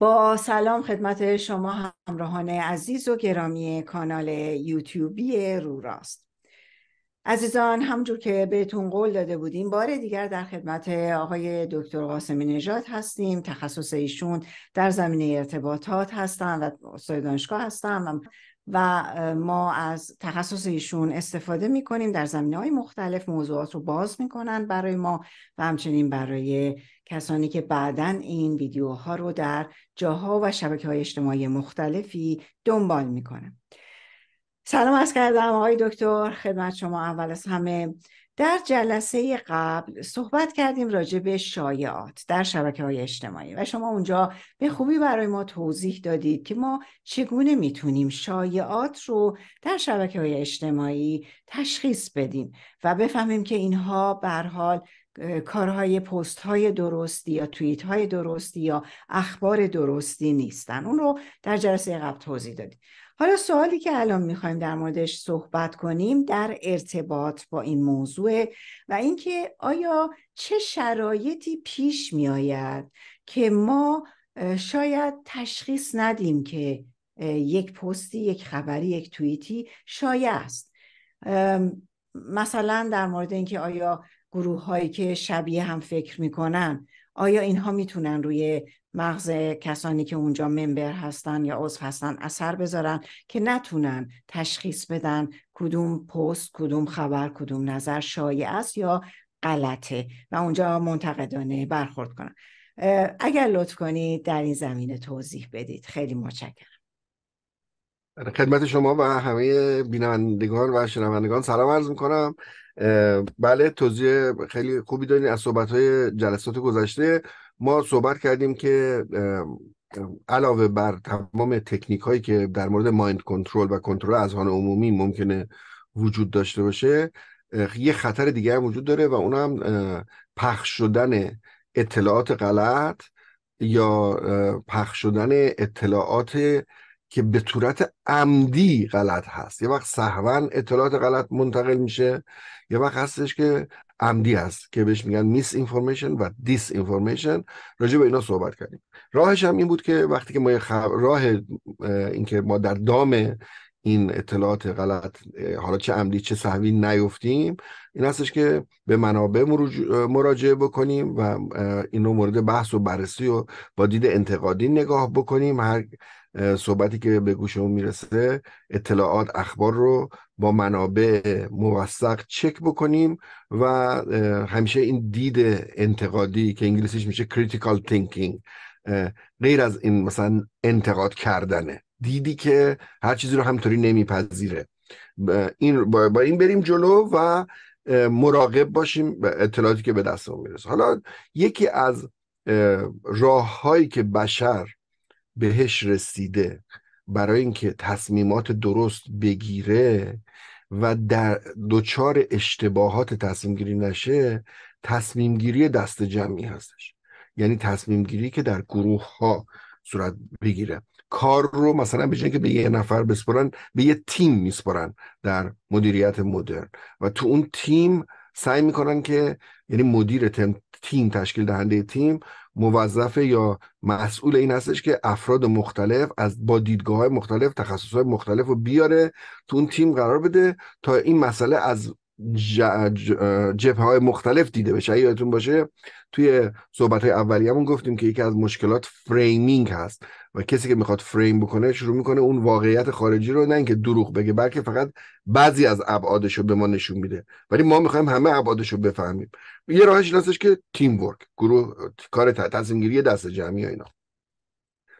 با سلام خدمت شما همراهان عزیز و گرامی کانال یوتیوبی روراست عزیزان همجور که بهتون قول داده بودیم بار دیگر در خدمت آقای دکتر قاسمی نژاد هستیم تخصص ایشون در زمینه ارتباطات هستن و استاد دانشگاه هستن و ما از تخصص ایشون استفاده می در زمینه های مختلف موضوعات رو باز می برای ما و همچنین برای کسانی که بعدا این ویدیوها رو در جاها و شبکه های اجتماعی مختلفی دنبال میکنه سلام از کردم آقای دکتر خدمت شما اول از همه در جلسه قبل صحبت کردیم راجع به شایعات در شبکه های اجتماعی و شما اونجا به خوبی برای ما توضیح دادید که ما چگونه میتونیم شایعات رو در شبکه های اجتماعی تشخیص بدیم و بفهمیم که اینها به حال کارهای پست های درستی یا توییت های درستی یا اخبار درستی نیستن اون رو در جلسه قبل توضیح دادیم حالا سوالی که الان میخوایم در موردش صحبت کنیم در ارتباط با این موضوع و اینکه آیا چه شرایطی پیش میآید که ما شاید تشخیص ندیم که یک پستی یک خبری یک توییتی شایع است مثلا در مورد اینکه آیا گروه هایی که شبیه هم فکر میکنن آیا اینها میتونن روی مغز کسانی که اونجا ممبر هستن یا عضو هستن اثر بذارن که نتونن تشخیص بدن کدوم پست کدوم خبر کدوم نظر شایع است یا غلطه و اونجا منتقدانه برخورد کنن اگر لطف کنید در این زمینه توضیح بدید خیلی متشکرم خدمت شما و همه بینندگان و شنوندگان سلام عرض میکنم بله توضیح خیلی خوبی دارین از صحبت های جلسات گذشته ما صحبت کردیم که علاوه بر تمام تکنیک هایی که در مورد مایند کنترل و کنترل هان عمومی ممکنه وجود داشته باشه یه خطر دیگه هم وجود داره و اونم پخش شدن اطلاعات غلط یا پخش شدن اطلاعات که به طورت عمدی غلط هست یه وقت صحوان اطلاعات غلط منتقل میشه یه وقت هستش که عمدی هست که بهش میگن میس اینفورمیشن و دیس اینفورمیشن راجع به اینا صحبت کردیم راهش هم این بود که وقتی که ما خب-، راه اینکه ما در دام این اطلاعات غلط حالا چه عمدی چه صحوی نیفتیم این هستش که به منابع مراجعه بکنیم و اینو مورد بحث و بررسی و با دید انتقادی نگاه بکنیم هر صحبتی که به گوش میرسه اطلاعات اخبار رو با منابع موثق چک بکنیم و همیشه این دید انتقادی که انگلیسیش میشه critical thinking غیر از این مثلا انتقاد کردنه دیدی که هر چیزی رو همطوری نمیپذیره این با این بریم جلو و مراقب باشیم اطلاعاتی که به دستمون میرسه حالا یکی از راههایی که بشر بهش رسیده برای اینکه تصمیمات درست بگیره و در دوچار اشتباهات تصمیم گیری نشه تصمیم گیری دست جمعی هستش یعنی تصمیم گیری که در گروه ها صورت بگیره کار رو مثلا به که به یه نفر بسپرن به یه تیم میسپرن در مدیریت مدرن و تو اون تیم سعی میکنن که یعنی مدیر تیم تشکیل دهنده تیم موظفه یا مسئول این هستش که افراد مختلف از با دیدگاه های مختلف تخصص های مختلف رو بیاره تو اون تیم قرار بده تا این مسئله از جبه های مختلف دیده بشه یادتون باشه توی صحبت های همون گفتیم که یکی از مشکلات فریمینگ هست و کسی که میخواد فریم بکنه شروع میکنه اون واقعیت خارجی رو نه اینکه دروغ بگه بلکه فقط بعضی از ابعادش رو به ما نشون میده ولی ما میخوایم همه ابعادش رو بفهمیم یه راهش هستش که تیم ورک گروه کار تصمیم گیری دست جمعی اینا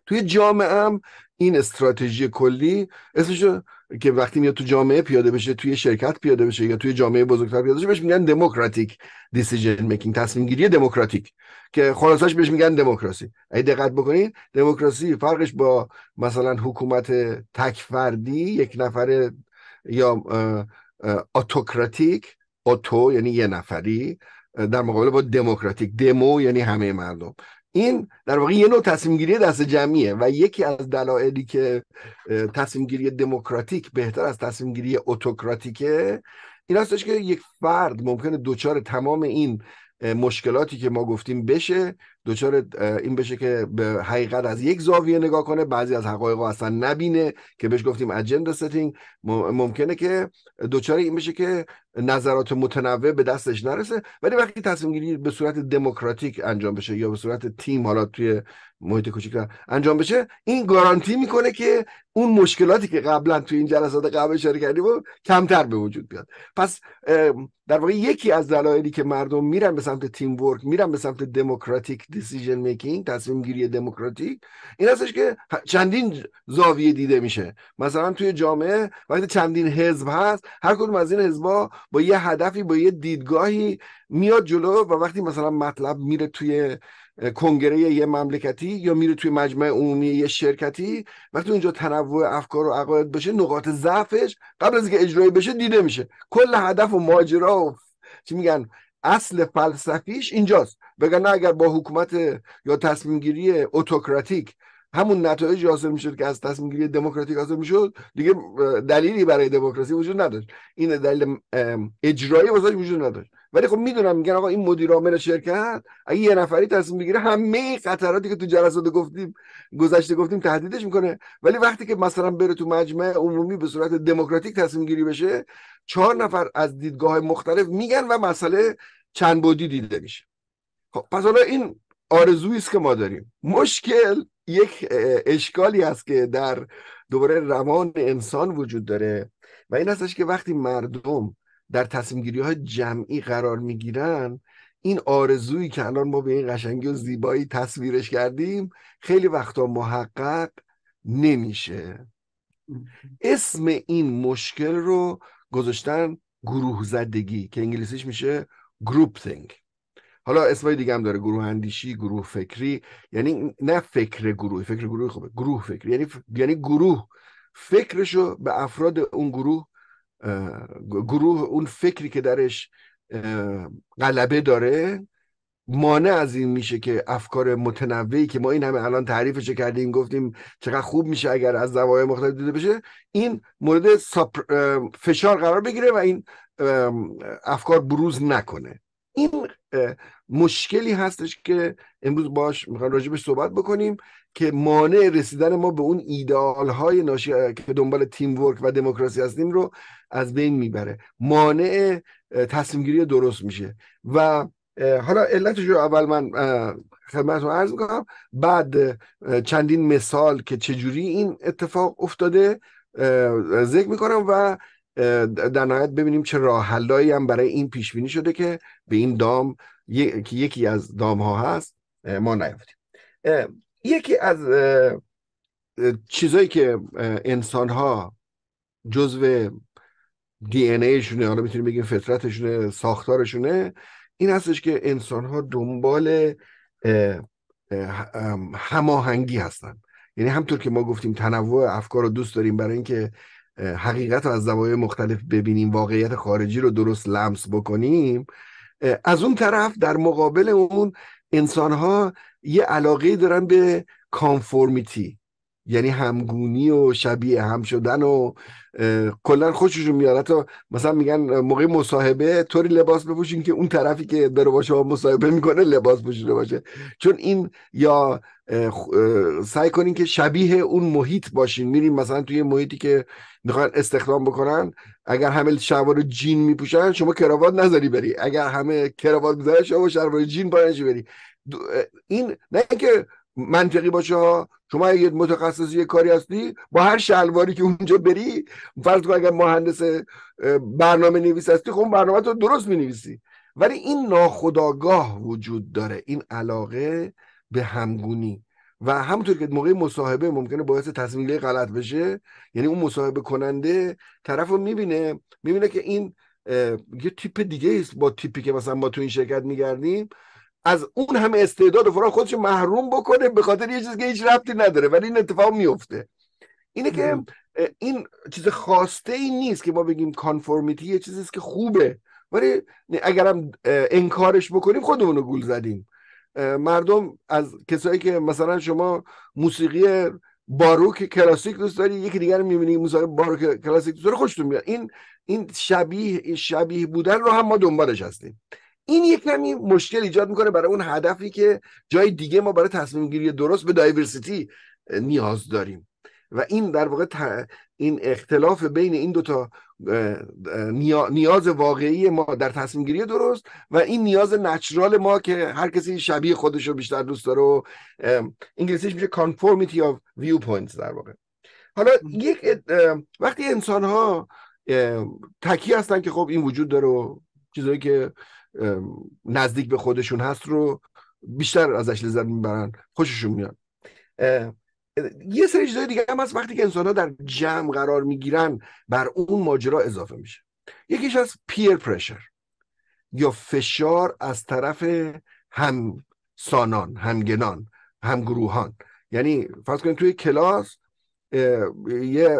توی جامعه هم این استراتژی کلی اسمشو که وقتی میاد تو جامعه پیاده بشه توی شرکت پیاده بشه یا توی جامعه بزرگتر پیاده بشه بهش میگن دموکراتیک دیسیژن میکینگ تصمیم گیری دموکراتیک که خلاصش بهش میگن دموکراسی اگه دقت بکنین دموکراسی فرقش با مثلا حکومت تکفردی یک نفر یا اتوکراتیک اتو یعنی یه نفری در مقابل با دموکراتیک دمو یعنی همه مردم این در واقع یه نوع تصمیم گیری دست جمعیه و یکی از دلایلی که تصمیم گیری دموکراتیک بهتر از تصمیم گیری اتوکراتیکه این هستش که یک فرد ممکنه دچار تمام این مشکلاتی که ما گفتیم بشه دچار این بشه که به حقیقت از یک زاویه نگاه کنه بعضی از حقایق اصلا نبینه که بهش گفتیم اجندا ستینگ ممکنه که دچار این بشه که نظرات متنوع به دستش نرسه ولی وقتی تصمیم گیری به صورت دموکراتیک انجام بشه یا به صورت تیم حالا توی محیط کوچیک انجام بشه این گارانتی میکنه که اون مشکلاتی که قبلا توی این جلسات قبل اشاره کردیم کمتر به وجود بیاد پس در واقع یکی از دلایلی که مردم میرن به سمت تیم ورک میرن به سمت دموکراتیک دیسیژن میکینگ تصمیم گیری دموکراتیک این هستش که چندین زاویه دیده میشه مثلا توی جامعه وقتی چندین حزب هست هر کدوم از این حزبها با یه هدفی با یه دیدگاهی میاد جلو و وقتی مثلا مطلب میره توی کنگره یه مملکتی یا میره توی مجمع عمومی یه شرکتی وقتی اونجا تنوع افکار و عقاید بشه نقاط ضعفش قبل از اینکه اجرایی بشه دیده میشه کل هدف و ماجرا و چی میگن اصل فلسفیش اینجاست نه اگر با حکومت یا تصمیم گیری اتوکراتیک همون نتایج حاصل میشد که از تصمیم گیری دموکراتیک حاصل میشد دیگه دلیلی برای دموکراسی وجود نداشت این دلیل اجرایی واسه وجود نداشت ولی خب میدونم میگن آقا این مدیر عامل شرکت اگه یه نفری تصمیم بگیره همه خطراتی که تو جلسات گفتیم گذشته گفتیم تهدیدش میکنه ولی وقتی که مثلا بره تو مجمع عمومی به صورت دموکراتیک تصمیم گیری بشه چهار نفر از دیدگاه مختلف میگن و مسئله چند بودی دیده میشه خب پس حالا این آرزویی است که ما داریم مشکل یک اشکالی است که در دوباره روان انسان وجود داره و این هستش که وقتی مردم در تصمیم گیری های جمعی قرار می گیرن این آرزویی که الان ما به این قشنگی و زیبایی تصویرش کردیم خیلی وقتا محقق نمیشه اسم این مشکل رو گذاشتن گروه زدگی که انگلیسیش میشه گروپ تینگ حالا اسمای دیگه هم داره گروه اندیشی گروه فکری یعنی نه فکر گروه، فکر گروهی خوبه گروه فکری یعنی یعنی گروه فکرشو به افراد اون گروه گروه اون فکری که درش غلبه داره مانع از این میشه که افکار متنوعی که ما این همه الان تعریفش کردیم گفتیم چقدر خوب میشه اگر از زوایای مختلف دیده بشه این مورد فشار قرار بگیره و این افکار بروز نکنه این مشکلی هستش که امروز باش میخوام راجبش صحبت بکنیم که مانع رسیدن ما به اون ایدئال های ناشی که دنبال تیم ورک و دموکراسی هستیم رو از بین میبره مانع تصمیم گیری درست میشه و حالا علتش رو اول من رو عرض میکنم بعد چندین مثال که چجوری این اتفاق افتاده ذکر میکنم و در نهایت ببینیم چه راهحلایی هم برای این پیش بینی شده که به این دام که یکی از دام ها هست ما نیافتیم یکی از چیزایی که انسان ها جزو دی این حالا میتونیم بگیم فطرتشونه ساختارشونه این هستش که انسان ها دنبال هماهنگی هستن یعنی همطور که ما گفتیم تنوع افکار رو دوست داریم برای اینکه حقیقت رو از زوایای مختلف ببینیم واقعیت خارجی رو درست لمس بکنیم از اون طرف در مقابل اون انسان ها یه علاقه دارن به کانفورمیتی یعنی همگونی و شبیه هم شدن و کلا خوششون میاد حتی مثلا میگن موقع مصاحبه طوری لباس بپوشین که اون طرفی که داره با شما مصاحبه میکنه لباس پوشیده باشه چون این یا سعی کنین که شبیه اون محیط باشین میریم مثلا توی محیطی که میخوان استخدام بکنن اگر همه شلوار جین میپوشن شما کراوات نذاری بری اگر همه کراوات بذاری شما شلوار جین پایش بری این نه اینکه منطقی باشه ها شما اگه متخصص یه کاری هستی با هر شلواری که اونجا بری فرض کن اگر مهندس برنامه نویس هستی خب برنامه تو درست می نویسی ولی این ناخداگاه وجود داره این علاقه به همگونی و همونطور که موقع مصاحبه ممکنه باعث تصمیمی غلط بشه یعنی اون مصاحبه کننده طرف رو می بینه که این یه تیپ دیگه است با تیپی که مثلا ما تو این شرکت گردیم. از اون همه استعداد و فلان خودش محروم بکنه به خاطر یه چیزی که هیچ ربطی نداره ولی این اتفاق میفته اینه که این چیز خواسته ای نیست که ما بگیم کانفورمیتی یه چیزی که خوبه ولی اگرم انکارش بکنیم خودمون رو گول زدیم مردم از کسایی که مثلا شما موسیقی باروک کلاسیک دوست داری یکی دیگر میبینی موسیقی باروک کلاسیک دوست داری خوشتون میاد این این شبیه شبیه بودن رو هم ما دنبالش هستیم این یک کمی مشکل ایجاد میکنه برای اون هدفی که جای دیگه ما برای تصمیم گیری درست به دایورسیتی نیاز داریم و این در واقع این اختلاف بین این دوتا نیاز واقعی ما در تصمیم گیری درست و این نیاز نچرال ما که هر کسی شبیه خودش رو بیشتر دوست داره و انگلیسیش میشه conformity of viewpoints در واقع حالا یک وقتی انسان ها تکی هستن که خب این وجود داره و چیزایی که نزدیک به خودشون هست رو بیشتر ازش لذت میبرن خوششون میاد یه سری چیزای دیگه هم هست وقتی که انسان ها در جمع قرار میگیرن بر اون ماجرا اضافه میشه یکیش از پیر پرشر یا فشار از طرف هم سانان همگنان همگروهان یعنی فرض کنید توی کلاس یه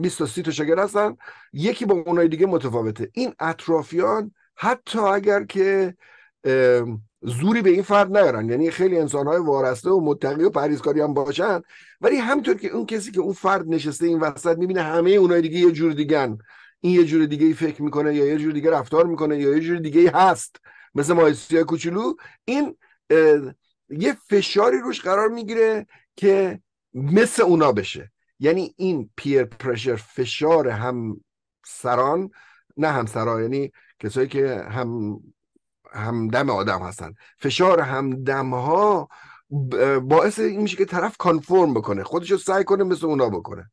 20 تا 30 تا شاگرد هستن یکی با اونای دیگه متفاوته این اطرافیان حتی اگر که زوری به این فرد نیارن یعنی خیلی انسان های وارسته و متقی و پریزکاری هم باشن ولی همطور که اون کسی که اون فرد نشسته این وسط میبینه همه اونای دیگه یه جور دیگن این یه جور دیگه فکر میکنه یا یه جور دیگه رفتار میکنه یا یه جور دیگه ای هست مثل مایسی کوچولو این یه فشاری روش قرار میگیره که مثل اونا بشه یعنی این پیر پرشر فشار هم سران نه همسرا یعنی کسایی که هم همدم آدم هستن فشار همدم ها باعث این میشه که طرف کانفرم بکنه خودش رو سعی کنه مثل اونا بکنه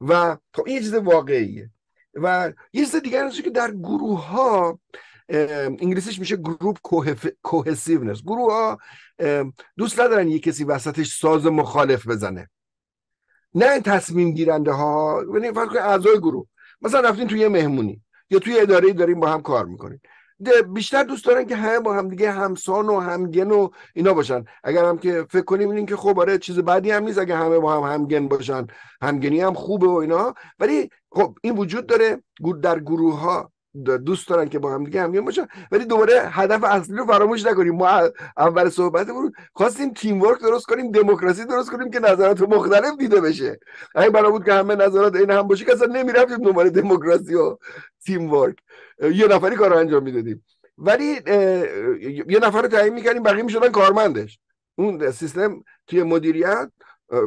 و خب این یه چیز واقعیه و یه چیز دیگر که در گروه ها انگلیسیش میشه گروپ کوهسیونس گروه ها دوست ندارن یه کسی وسطش ساز مخالف بزنه نه تصمیم گیرنده ها یعنی فقط اعضای گروه مثلا رفتین توی یه مهمونی یا توی اداره داریم با هم کار میکنیم بیشتر دوست دارن که همه با هم دیگه همسان و همگن و اینا باشن اگر هم که فکر کنیم این که خب آره چیز بعدی هم نیست اگه همه با هم همگن باشن همگنی هم خوبه و اینا ولی خب این وجود داره در گروه ها دوست دارن که با هم دیگه همگیم باشن ولی دوباره هدف اصلی رو فراموش نکنیم ما اول صحبت صحبتمون خواستیم تیم ورک درست کنیم دموکراسی درست کنیم که نظرات مختلف دیده بشه اگه برای بود که همه نظرات این هم باشه که اصلا نمیرفتیم دوباره دموکراسی و تیم ورک یه نفری کار رو انجام میدادیم ولی یه نفر رو تعیین میکردیم بقیه میشدن کارمندش اون سیستم توی مدیریت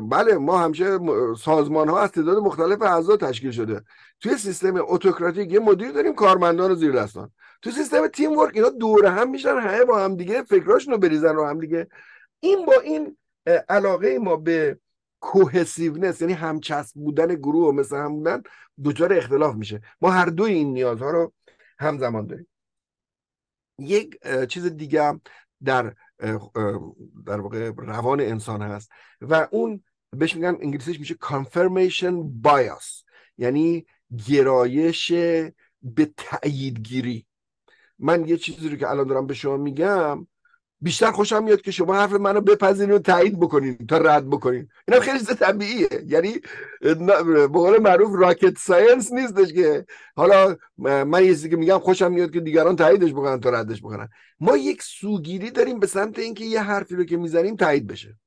بله ما همیشه سازمان ها از تعداد مختلف اعضا تشکیل شده توی سیستم اتوکراتیک یه مدیر داریم کارمندان و زیر دستان توی سیستم تیم ورک اینا دور هم میشن همه با هم دیگه فکراشون رو بریزن رو هم دیگه این با این علاقه ما به کوهسیونس یعنی همچسب بودن گروه و مثل هم بودن دچار اختلاف میشه ما هر دوی این نیازها رو همزمان داریم یک چیز دیگه در در واقع روان انسان هست و اون بهش میگن انگلیسیش میشه confirmation bias یعنی گرایش به تأیید من یه چیزی رو که الان دارم به شما میگم بیشتر خوشم میاد که شما حرف منو بپذیرین و تایید بکنین تا رد بکنین اینا خیلی چیز طبیعیه یعنی به قول معروف راکت ساینس نیستش که حالا من یه که میگم خوشم میاد که دیگران تاییدش بکنن تا ردش بکنن ما یک سوگیری داریم به سمت اینکه یه حرفی رو که میزنیم تایید بشه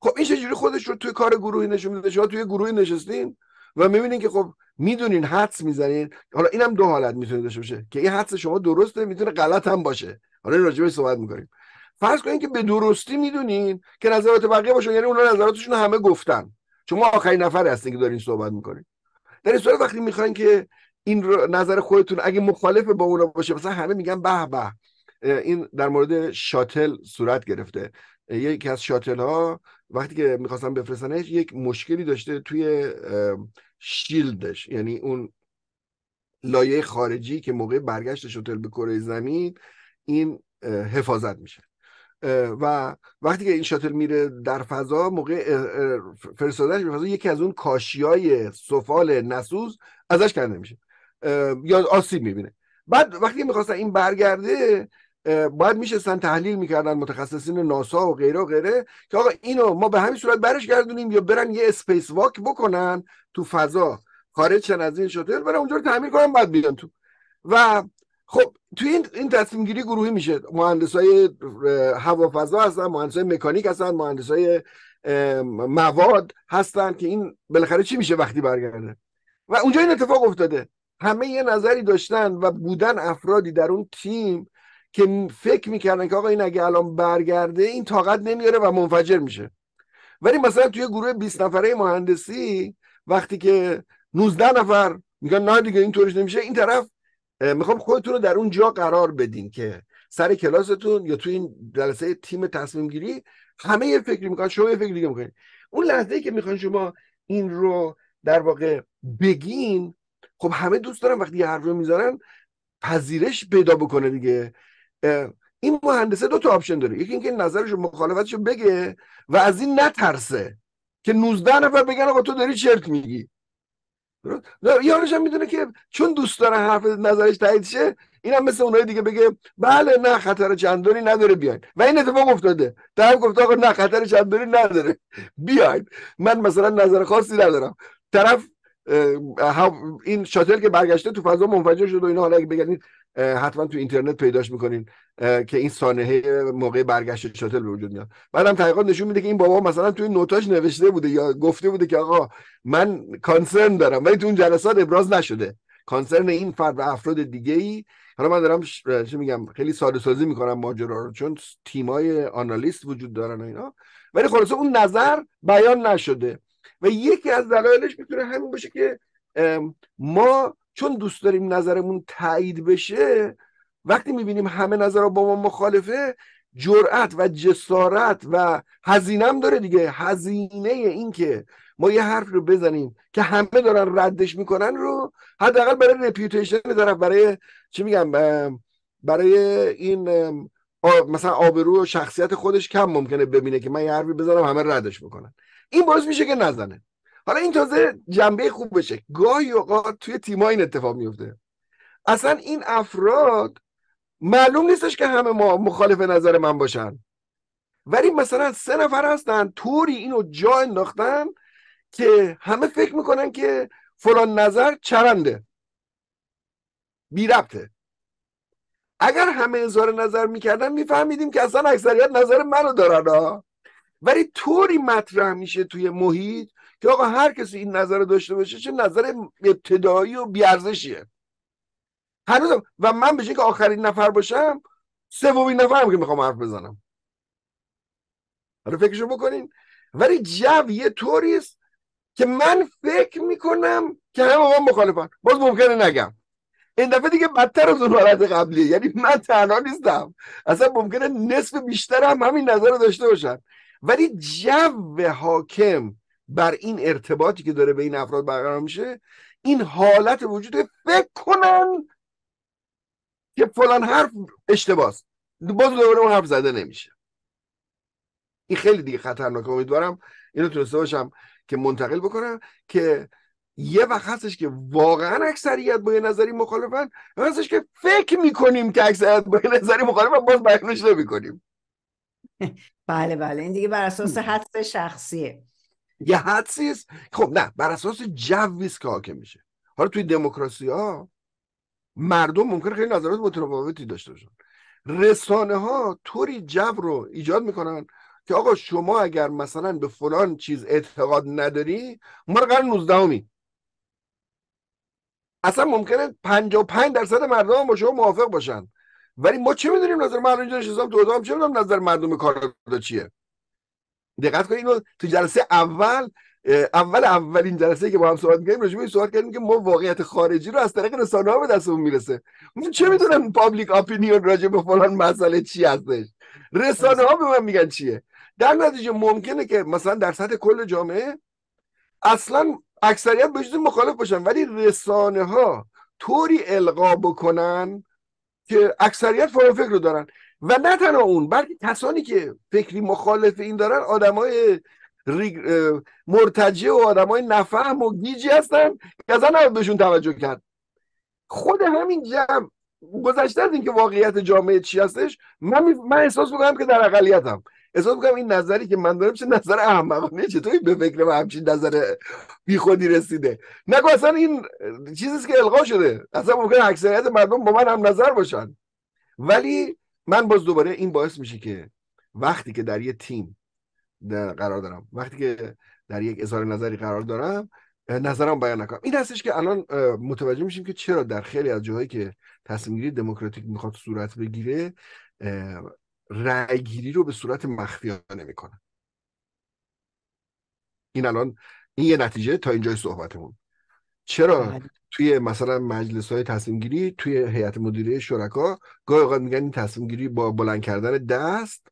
خب این چجوری خودش رو توی کار گروهی نشون میده شما توی گروهی نشستین و میبینین که خب میدونین حدس میزنین حالا اینم دو حالت میتونه داشته باشه که این حدس شما درسته میتونه غلط هم باشه حالا به صحبت میکنیم فرض کنید که به درستی میدونین که نظرات بقیه باشه یعنی اونا نظراتشون همه گفتن شما آخرین نفر هستین که دارین صحبت میکنین در این صورت وقتی میخواین که این نظر خودتون اگه مخالف با اونا باشه مثلا همه میگن به به این در مورد شاتل صورت گرفته یکی از شاتل ها وقتی که میخواستم بفرستنش یک مشکلی داشته توی شیلدش یعنی اون لایه خارجی که موقع برگشت شاتل به کره زمین این حفاظت میشه و وقتی که این شاتل میره در فضا موقع فرستادنش به فضا یکی از اون کاشیای سفال نسوز ازش کنده میشه یا آسیب میبینه بعد وقتی میخواستن این برگرده باید میشستن تحلیل میکردن متخصصین ناسا و غیره و غیره که آقا اینو ما به همین صورت برش گردونیم یا برن یه اسپیس واک بکنن تو فضا خارج شن از این شاتل برن اونجا رو تعمیر کنن بعد بیان تو و خب توی این این تصمیم گیری گروهی میشه مهندس های هوافضا هستن مهندس های مکانیک هستن مهندس های مواد هستن که این بالاخره چی میشه وقتی برگرده و اونجا این اتفاق افتاده همه یه نظری داشتن و بودن افرادی در اون تیم که فکر میکردن که آقا این اگه الان برگرده این طاقت نمیاره و منفجر میشه ولی مثلا توی گروه 20 نفره مهندسی وقتی که 19 نفر میگن نه دیگه این نمیشه این طرف میخوام خودتون رو در اون جا قرار بدین که سر کلاستون یا تو این جلسه تیم تصمیم گیری همه یه فکری میکنن شما یه فکر دیگه میکنین اون لحظه که میخوان شما این رو در واقع بگین خب همه دوست دارن وقتی حرف رو میذارن پذیرش پیدا بکنه دیگه این مهندسه دو تا آپشن داره یکی اینکه نظرش و رو بگه و از این نترسه که 19 نفر بگن آقا تو داری چرت میگی یارش هم میدونه که چون دوست داره حرف نظرش تایید شه هم مثل اونایی دیگه بگه بله نه خطر چندانی نداره بیاید و این اتفاق افتاده طرف گفته آقا نه خطر چندانی نداره بیاید من مثلا نظر خاصی ندارم طرف این شاتل که برگشته تو فضا منفجر شد و اینا حالا اگه بگنید حتما تو اینترنت پیداش میکنین که این سانحه موقع برگشت شاتل به وجود میاد بعدم تحقیقات نشون میده که این بابا مثلا توی نوتاش نوشته بوده یا گفته بوده که آقا من کانسرن دارم ولی تو اون جلسات ابراز نشده کانسرن این فرد و افراد دیگه ای حالا من دارم چه میگم خیلی ساده سازی میکنم ماجرا رو چون تیمای آنالیست وجود دارن و اینا ولی خلاصه اون نظر بیان نشده و یکی از دلایلش میتونه همین باشه که ما چون دوست داریم نظرمون تایید بشه وقتی میبینیم همه نظر با ما مخالفه جرأت و جسارت و هزینم داره دیگه هزینه این که ما یه حرف رو بزنیم که همه دارن ردش میکنن رو حداقل برای رپیوتیشن طرف برای چی میگم برای این مثلا آبرو و شخصیت خودش کم ممکنه ببینه که من یه حرفی بزنم همه ردش میکنن این باعث میشه که نزنه حالا این تازه جنبه خوب بشه گاهی اوقات توی تیما این اتفاق میفته اصلا این افراد معلوم نیستش که همه ما مخالف نظر من باشن ولی مثلا سه نفر هستن طوری اینو جا انداختن که همه فکر میکنن که فلان نظر چرنده بی ربطه اگر همه اظهار نظر میکردن میفهمیدیم که اصلا اکثریت نظر منو دارن ها ولی طوری مطرح میشه توی محیط که آقا هر کسی این نظر رو داشته باشه چه نظر ابتدایی و بیارزشیه هنوزم و من بشه که آخرین نفر باشم سومین نفرم که میخوام حرف بزنم حالا فکرشو بکنین ولی جو یه طوریست که من فکر میکنم که همه من مخالفن باز ممکنه نگم این دفعه دیگه بدتر از اون حالت قبلیه یعنی من تنها نیستم اصلا ممکنه نصف بیشتر هم همین نظر رو داشته باشن ولی جو حاکم بر این ارتباطی که داره به این افراد برقرار میشه این حالت وجود فکر کنن که فلان حرف اشتباس باز دوباره اون حرف زده نمیشه این خیلی دیگه خطرناکه امیدوارم اینو تونسته باشم که منتقل بکنم که یه وقت هستش که واقعا اکثریت با یه نظری مخالفن هستش که فکر میکنیم که اکثریت با یه نظری مخالفن باز بیانش نمیکنیم بله بله این دیگه بر اساس حدس شخصیه یه حدسی است خب نه بر اساس جوی که حاکم میشه حالا توی دموکراسی ها مردم ممکن خیلی نظرات متفاوتی داشته باشن رسانه ها طوری جو رو ایجاد میکنن که آقا شما اگر مثلا به فلان چیز اعتقاد نداری ما رو قرن 19 اصلا ممکنه پنج درصد مردم با شما موافق باشن ولی ما چه میدونیم نظر مردم اینجا نشستم تو چه میدونم نظر مردم کانادا چیه دقت کنید اینو تو جلسه اول اول اولین جلسه که با هم صحبت کردیم راجع کردیم که ما واقعیت خارجی رو از طریق رسانه ها به دستمون میرسه من چه میدونم پابلیک اپینیون راجع به فلان مسئله چی هستش رسانه ها به من میگن چیه در نتیجه ممکنه که مثلا در سطح کل جامعه اصلا اکثریت به مخالف باشن ولی رسانه ها طوری القا بکنن که اکثریت فرافکر رو دارن و نه تنها اون بلکه کسانی که فکری مخالف این دارن آدمای ریگ... مرتجه و آدمای نفهم و گیجی هستن که اصلا بهشون توجه کرد خود همین جمع گذشته از اینکه واقعیت جامعه چی هستش من, احساس میکنم که در اقلیتم احساس میکنم این نظری که من دارم چه نظر احمقانه چطوری به فکر من همچین نظر بیخودی رسیده نگو اصلا این چیزیست که القا شده اصلا ممکن اکثریت مردم با من هم نظر باشن ولی من باز دوباره این باعث میشه که وقتی که در یه تیم قرار دارم وقتی که در یک اظهار نظری قرار دارم نظرم بیان نکنم این هستش که الان متوجه میشیم که چرا در خیلی از جاهایی که تصمیم گیری دموکراتیک میخواد صورت بگیره رأی گیری رو به صورت مخفیانه میکنه این الان این یه نتیجه تا اینجای صحبتمون چرا بله. توی مثلا مجلس های تصمیم گیری توی هیئت مدیره شرکا گاهی اوقات میگن این تصمیم گیری با بلند کردن دست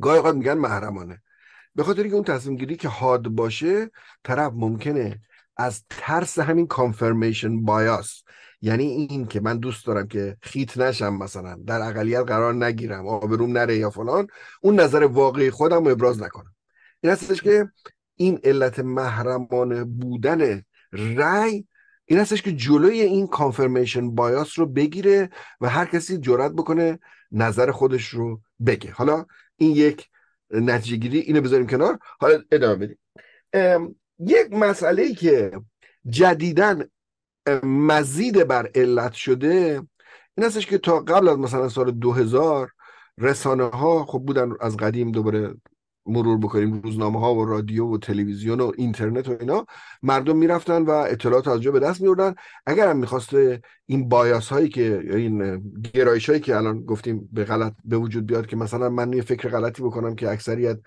گاهی اوقات میگن محرمانه به خاطر اینکه اون تصمیم گیری که حاد باشه طرف ممکنه از ترس همین کانفرمیشن بایاس یعنی این که من دوست دارم که خیت نشم مثلا در اقلیت قرار نگیرم آبروم نره یا فلان اون نظر واقعی خودم رو ابراز نکنم این هستش که این علت محرمانه بودن رأی این هستش که جلوی این کانفرمیشن بایاس رو بگیره و هر کسی جرأت بکنه نظر خودش رو بگه حالا این یک نتیجه گیری اینو بذاریم کنار حالا ادامه بدیم یک مسئله که جدیدن مزید بر علت شده این هستش که تا قبل از مثلا سال 2000 رسانه ها خب بودن از قدیم دوباره مرور بکنیم روزنامه ها و رادیو و تلویزیون و اینترنت و اینا مردم میرفتن و اطلاعات از جا به دست میوردن اگر هم میخواسته این بایاس هایی که یعنی این گرایش هایی که الان گفتیم به غلط به وجود بیاد که مثلا من یه فکر غلطی بکنم که اکثریت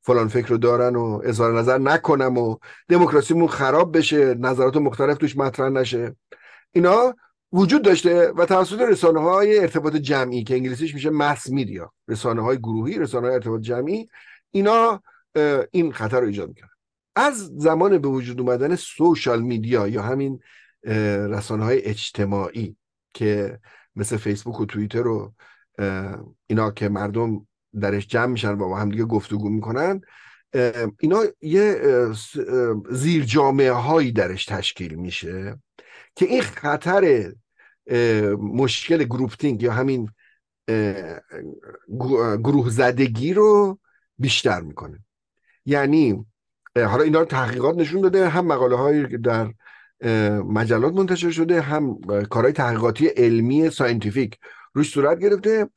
فلان فکر رو دارن و اظهار نظر نکنم و دموکراسیمون خراب بشه نظرات مختلف توش مطرح نشه اینا وجود داشته و توسط رسانه های ارتباط جمعی که انگلیسیش میشه مس میدیا رسانه های گروهی رسانه های ارتباط جمعی اینا این خطر رو ایجاد میکنن از زمان به وجود اومدن سوشال میدیا یا همین رسانه های اجتماعی که مثل فیسبوک و توییتر و اینا که مردم درش جمع میشن و با همدیگه گفتگو میکنن اینا یه زیر جامعه هایی درش تشکیل میشه که این خطر مشکل گروپتینگ یا همین گروه زدگی رو بیشتر میکنه یعنی حالا اینا رو تحقیقات نشون داده هم مقاله که در مجلات منتشر شده هم کارهای تحقیقاتی علمی ساینتیفیک روش صورت گرفته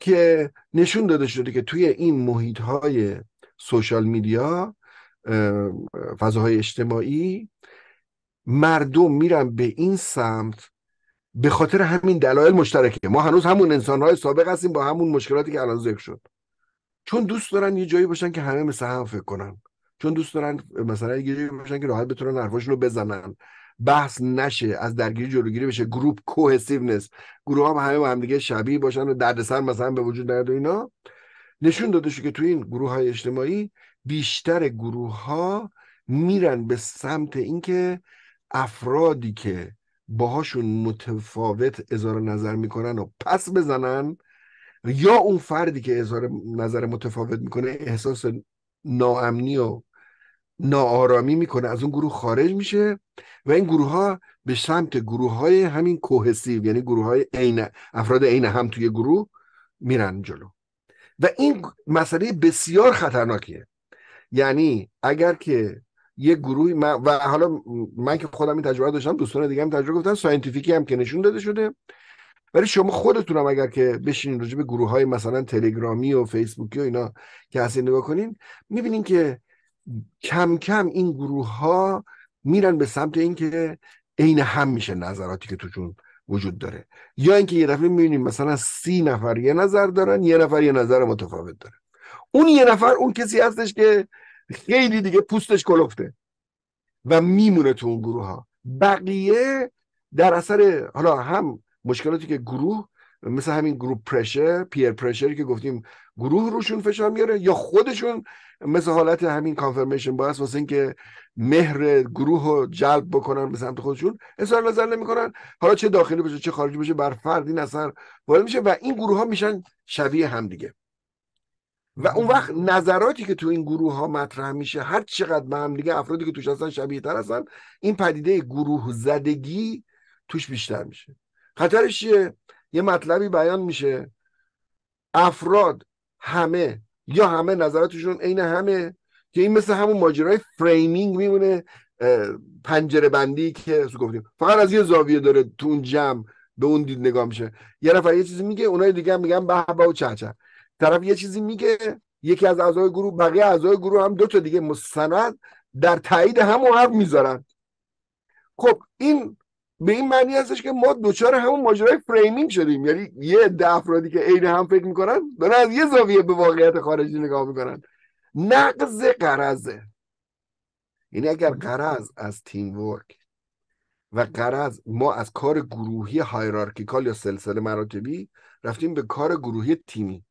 که نشون داده شده که توی این محیط های سوشال میدیا فضاهای اجتماعی مردم میرن به این سمت به خاطر همین دلایل مشترکه ما هنوز همون انسان های سابق هستیم با همون مشکلاتی که الان ذکر شد چون دوست دارن یه جایی باشن که همه مثل هم فکر کنن چون دوست دارن مثلا یه جایی باشن که راحت بتونن حرفاشون رو بزنن بحث نشه از درگیری جلوگیری بشه گروپ کوهسیونس گروه هم همه با همدیگه شبیه باشن و دردسر مثلا به وجود نیاد و اینا نشون داده شده که تو این گروه های اجتماعی بیشتر گروه ها میرن به سمت اینکه افرادی که باهاشون متفاوت اظهار نظر میکنن و پس بزنن یا اون فردی که اظهار نظر متفاوت میکنه احساس ناامنی و ناآرامی میکنه از اون گروه خارج میشه و این گروه ها به سمت گروه های همین کوهسیو یعنی گروه های عین افراد عین هم توی گروه میرن جلو و این مسئله بسیار خطرناکیه یعنی اگر که یه گروه و حالا من که خودم این تجربه داشتم دوستان دیگه هم تجربه گفتن ساینتیفیکی هم که نشون داده شده ولی شما خودتون هم اگر که بشینین راجع به گروه های مثلا تلگرامی و فیسبوکی و اینا که حسین نگاه کنین میبینین که کم کم این گروه ها میرن به سمت اینکه عین هم میشه نظراتی که توشون وجود داره یا اینکه یه دفعه میبینیم مثلا سی نفر یه نظر دارن یه نفر یه نظر متفاوت داره اون یه نفر اون کسی هستش که خیلی دیگه پوستش کلفته و میمونه تو اون گروه ها بقیه در اثر حالا هم مشکلاتی که گروه مثل همین گروپ پرشر پیر پرشری که گفتیم گروه روشون فشار میاره یا خودشون مثل حالت همین کانفرمیشن باعث واسه اینکه مهر گروه رو جلب بکنن به سمت خودشون اظهار نظر نمیکنن حالا چه داخلی باشه چه خارجی باشه بر فرد این اثر وارد میشه و این گروه ها میشن شبیه همدیگه و اون وقت نظراتی که تو این گروه ها مطرح میشه هر چقدر به هم دیگه افرادی که توش هستن شبیه تر هستن این پدیده گروه زدگی توش بیشتر میشه خطرش چیه یه مطلبی بیان میشه افراد همه یا همه نظراتشون عین همه که این مثل همون ماجرای فریمینگ میمونه پنجره بندی که گفتیم فقط از یه زاویه داره تو اون جمع به اون دید نگاه میشه یه نفر یه چیزی میگه اونای دیگه هم میگن به و چه طرف یه چیزی میگه یکی از اعضای گروه بقیه اعضای گروه هم دو تا دیگه مستند در تایید همون حرف میذارن خب این به این معنی هستش که ما دوچار همون ماجرای فریمینگ شدیم یعنی یه عده افرادی که عین هم فکر میکنن دارن از یه زاویه به واقعیت خارجی نگاه میکنن نقض قرضه یعنی اگر قرض از تیم ورک و قرض ما از کار گروهی هایرارکیکال یا سلسله مراتبی رفتیم به کار گروهی تیمی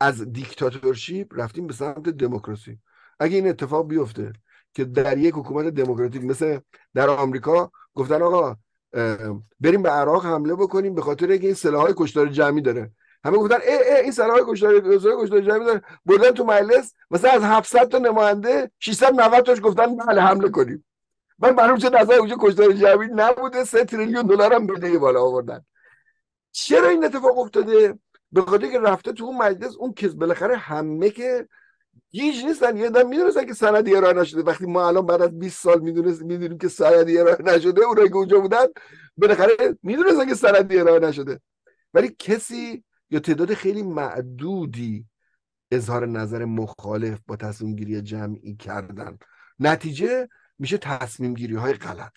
از دیکتاتورشیپ رفتیم به سمت دموکراسی اگه این اتفاق بیفته که در یک حکومت دموکراتیک مثل در آمریکا گفتن آقا بریم به عراق حمله بکنیم به خاطر اینکه این سلاحای کشتار جمعی داره همه گفتن ای ای این سلاحای کشتار سلاح کشتار جمعی داره بردن تو مجلس مثلا از 700 تا نماینده 690 تاش گفتن بله حمله کنیم من معلوم شد نظر اونجا کشتار جمعی نبوده 3 تریلیون دلار هم بدهی بالا آوردن چرا این اتفاق افتاده به خاطر که رفته تو اون مجلس اون کس بالاخره همه که هیچ نیستن یه دم میدونستن که سندی ارائه نشده وقتی ما الان بعد از 20 سال میدونیم میدونیم که سندی ارائه نشده اونایی که اونجا بودن بالاخره میدونستن که سندی ارائه نشده ولی کسی یا تعداد خیلی معدودی اظهار نظر مخالف با تصمیم گیری جمعی کردن نتیجه میشه تصمیم گیری های غلط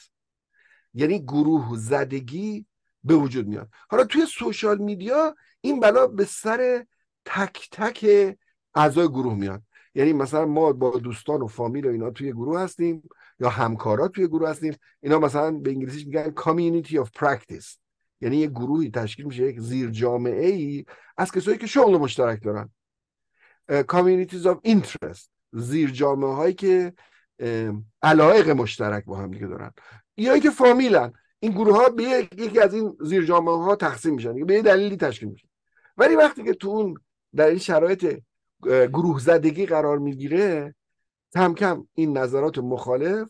یعنی گروه زدگی به وجود میاد حالا توی سوشال میدیا این بلا به سر تک تک اعضای گروه میاد یعنی مثلا ما با دوستان و فامیل و اینا توی گروه هستیم یا همکارا توی گروه هستیم اینا مثلا به انگلیسیش میگن community of practice یعنی یه گروهی تشکیل میشه یک زیر جامعه ای از کسایی که شغل مشترک دارن communities of interest زیر جامعه هایی که علایق مشترک با هم دیگه دارن یا که فامیلن این گروه ها به یکی از این زیر جامعه ها تقسیم میشن به دلیلی تشکیل میشن ولی وقتی که تو در این شرایط گروه زدگی قرار میگیره کم کم این نظرات مخالف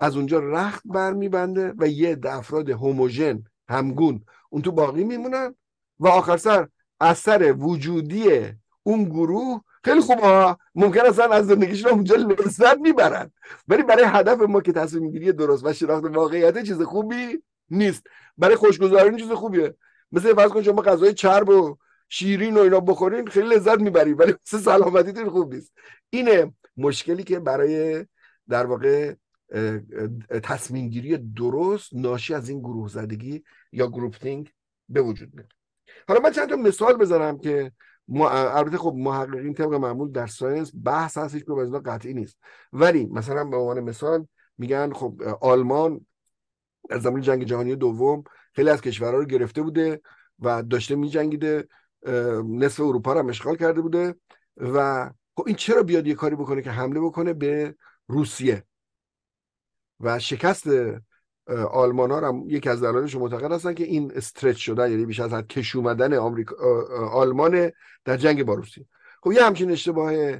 از اونجا رخت بر میبنده و یه دفراد هموژن همگون اون تو باقی میمونن و آخر سر اثر وجودی اون گروه خیلی خوب ها ممکن اصلا از زندگیشون اونجا لذت میبرن ولی برای هدف ما که تصمیم میگیری درست و شناخت واقعیت چیز خوبی نیست برای خوشگذرانی چیز خوبیه مثل فرض کن شما غذای چرب و شیرین و اینا بخورین خیلی لذت میبرید ولی سلامتی سلامتیتون خوب نیست اینه مشکلی که برای در واقع تصمیم گیری درست ناشی از این گروه زدگی یا گروپتینگ به وجود میاد حالا من چند تا مثال بزنم که البته خب محققین طبق معمول در ساینس بحث هستش که خب به قطعی نیست ولی مثلا به عنوان مثال میگن خب آلمان از زمان جنگ جهانی دوم خیلی از کشورها رو گرفته بوده و داشته میجنگیده نصف اروپا رو هم اشغال کرده بوده و خب این چرا بیاد یه کاری بکنه که حمله بکنه به روسیه و شکست آلمان ها هم یکی از دلایلش معتقد هستن که این استرچ شدن یعنی بیش از حد کش اومدن آمریکا آلمان در جنگ با روسیه خب یه همچین اشتباه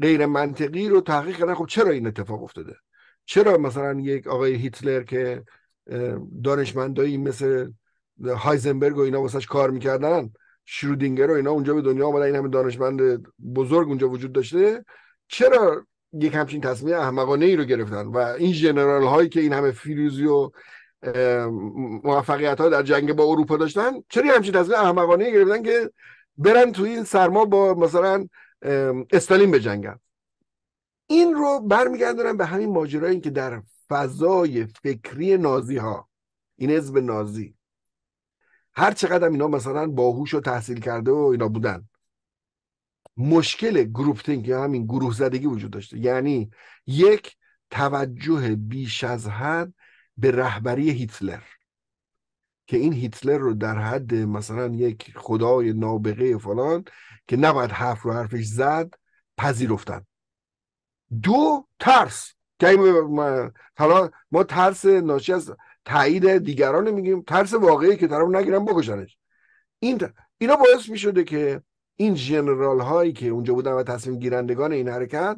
غیر منطقی رو تحقیق کردن خب چرا این اتفاق افتاده چرا مثلا یک آقای هیتلر که دانشمندایی مثل هایزنبرگ و اینا واسش کار میکردن شرودینگر و اینا اونجا به دنیا آمدن این همه دانشمند بزرگ اونجا وجود داشته چرا یک همچین تصمیم احمقانه ای رو گرفتن و این جنرال هایی که این همه فیروزی و موفقیت ها در جنگ با اروپا داشتن چرا همچین تصمیم احمقانه ای گرفتن که برن تو این سرما با مثلا استالین به بجنگن این رو برمیگردونن به همین ماجرایی که در فضای فکری نازی ها این حزب نازی هر چقدر اینا مثلا باهوش و تحصیل کرده و اینا بودن مشکل گروپ یا همین گروه زدگی وجود داشته یعنی یک توجه بیش از حد به رهبری هیتلر که این هیتلر رو در حد مثلا یک خدای نابغه فلان که نباید حرف رو حرفش زد پذیرفتن دو ترس که ما, ما ترس ناشی از تایید دیگران میگیم ترس واقعی که طرف نگیرن بکشنش این اینا باعث میشده که این جنرال هایی که اونجا بودن و تصمیم گیرندگان این حرکت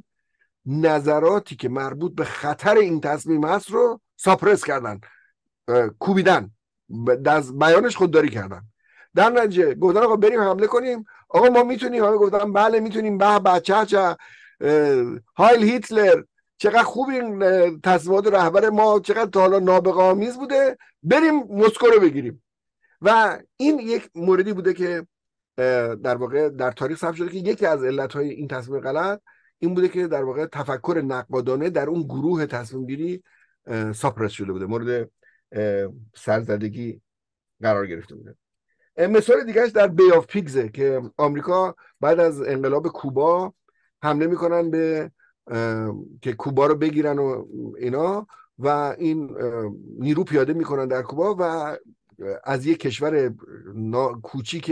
نظراتی که مربوط به خطر این تصمیم هست رو ساپرس کردن کوبیدن بیانش خودداری کردن در نتیجه گفتن آقا بریم حمله کنیم آقا ما میتونیم آقا گفتن بله میتونیم به بچه چه هایل هیتلر چقدر خوب این تصمیمات رهبر ما چقدر تا حالا نابغه آمیز بوده بریم مسکو رو بگیریم و این یک موردی بوده که در واقع در تاریخ ثبت شده که یکی از علتهای این تصمیم غلط این بوده که در واقع تفکر نقادانه در اون گروه تصمیم گیری ساپرس شده بوده مورد سرزدگی قرار گرفته بوده مثال دیگهش در بی آف پیگزه که آمریکا بعد از انقلاب کوبا حمله میکنن به که کوبا رو بگیرن و اینا و این نیرو پیاده میکنن در کوبا و از یک کشور نا... کوچیک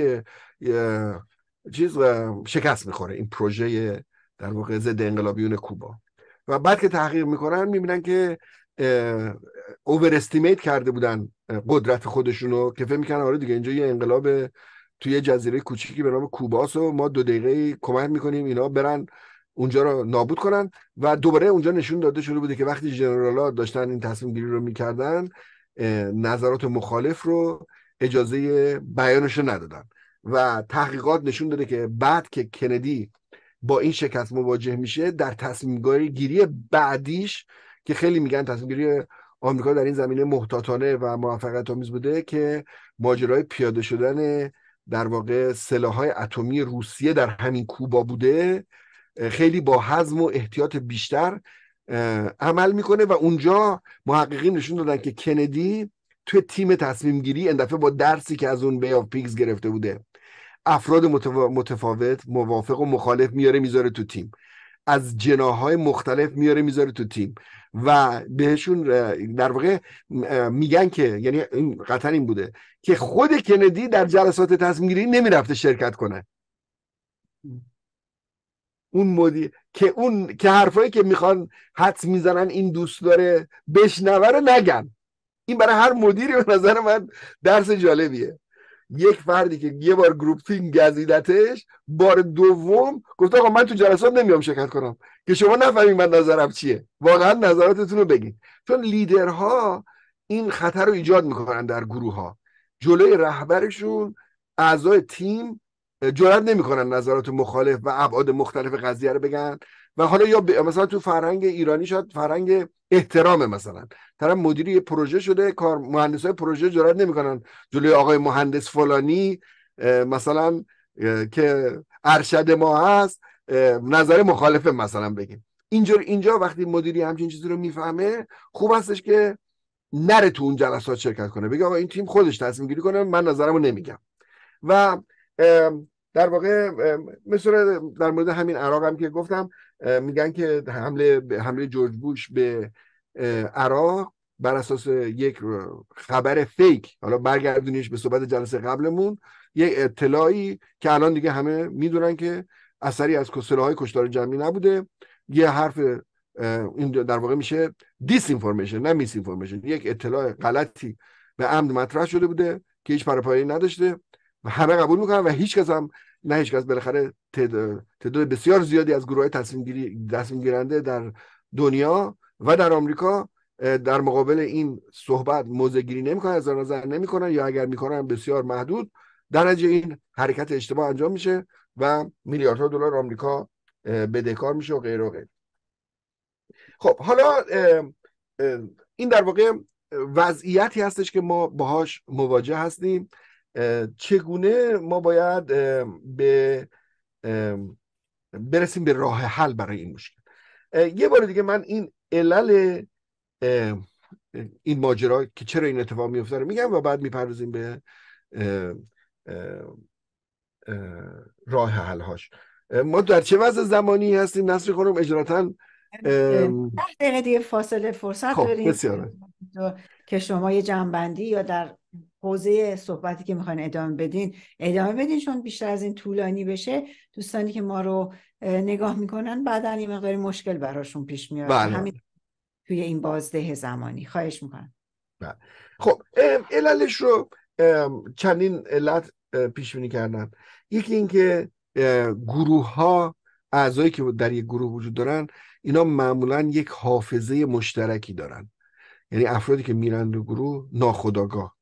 چیز شکست میخوره این پروژه در واقع ضد انقلابیون کوبا و بعد که تحقیق میکنن میبینن که اوور استیمیت کرده بودن قدرت خودشونو که فکر میکنن آره دیگه اینجا یه انقلاب توی جزیره کوچیکی به نام کوباس و ما دو دقیقه کمک میکنیم اینا برن اونجا رو نابود کنن و دوباره اونجا نشون داده شده بوده که وقتی ها داشتن این تصمیم گیری رو میکردن نظرات مخالف رو اجازه بیانش رو ندادن و تحقیقات نشون داده که بعد که کندی با این شکست مواجه میشه در تصمیم گیری بعدیش که خیلی میگن تصمیم گیری آمریکا در این زمینه محتاطانه و موفقیت آمیز بوده که ماجرای پیاده شدن در واقع سلاحهای اتمی روسیه در همین کوبا بوده خیلی با حزم و احتیاط بیشتر عمل میکنه و اونجا محققین نشون دادن که کندی تو تیم تصمیم گیری اندفعه با درسی که از اون بی آف گرفته بوده افراد متفاوت موافق و مخالف میاره میذاره تو تیم از جناهای مختلف میاره میذاره تو تیم و بهشون در واقع میگن که یعنی قطعا این بوده که خود کندی در جلسات تصمیم گیری نمیرفته شرکت کنه اون مدیر که اون که حرفایی که میخوان حدس میزنن این دوست داره بشنوه رو نگن این برای هر مدیری به نظر من درس جالبیه یک فردی که یه بار گروپ تیم گزیدتش بار دوم گفت آقا من تو جلسات نمیام شرکت کنم که شما نفهمید من نظرم چیه واقعا نظراتتون رو بگید چون لیدرها این خطر رو ایجاد میکنن در گروه ها جلوی رهبرشون اعضای تیم جرات نمیکنن نظرات مخالف و ابعاد مختلف قضیه رو بگن و حالا یا ب... مثلا تو فرهنگ ایرانی شاید فرهنگ احترام مثلا طرف مدیری پروژه شده کار مهندس های پروژه جرات نمیکنن جلوی آقای مهندس فلانی مثلا که ارشد ما هست نظر مخالف مثلا بگیم اینجا اینجا وقتی مدیری همچین چیزی رو میفهمه خوب هستش که نره تو اون جلسات شرکت کنه بگه آقا این تیم خودش تصمیم گیری کنه من نظرمو نمیگم و در واقع مثل در مورد همین عراق هم که گفتم میگن که حمله حمله جورج بوش به عراق بر اساس یک خبر فیک حالا برگردونیش به صحبت جلسه قبلمون یک اطلاعی که الان دیگه همه میدونن که اثری از های کشتار جمعی نبوده یه حرف این در واقع میشه دیس نه میس یک اطلاع غلطی به عمد مطرح شده بوده که هیچ پرپایی نداشته و همه قبول میکنن و هیچ کس هم نه هیچ کس بالاخره تعداد بسیار زیادی از گروه های تصمیم, گیری، گیرنده در دنیا و در آمریکا در مقابل این صحبت موزه گیری نمیکنن از نظر نمیکنن یا اگر میکنن بسیار محدود در این حرکت اشتباه انجام میشه و میلیاردها دلار آمریکا بدهکار میشه و غیر و غیر خب حالا این در واقع وضعیتی هستش که ما باهاش مواجه هستیم چگونه ما باید به برسیم به راه حل برای این مشکل یه بار دیگه من این علل این ماجرا که چرا این اتفاق میفته رو میگم و بعد میپردازیم به راه حل هاش ما در چه وضع زمانی هستیم نصری کنم اجراتا ده دقیقه فاصله فرصت خب، داریم که شما یه جنبندی یا در حوزه صحبتی که میخواین ادامه بدین ادامه بدین چون بیشتر از این طولانی بشه دوستانی که ما رو نگاه میکنن بعدا این مقداری مشکل براشون پیش میاد بله. همین توی این بازده زمانی خواهش میکنم بله. خب عللش رو چندین علت پیش بینی کردم یکی اینکه گروه ها اعضایی که در یک گروه وجود دارن اینا معمولا یک حافظه مشترکی دارن یعنی افرادی که میرن به گروه ناخداگاه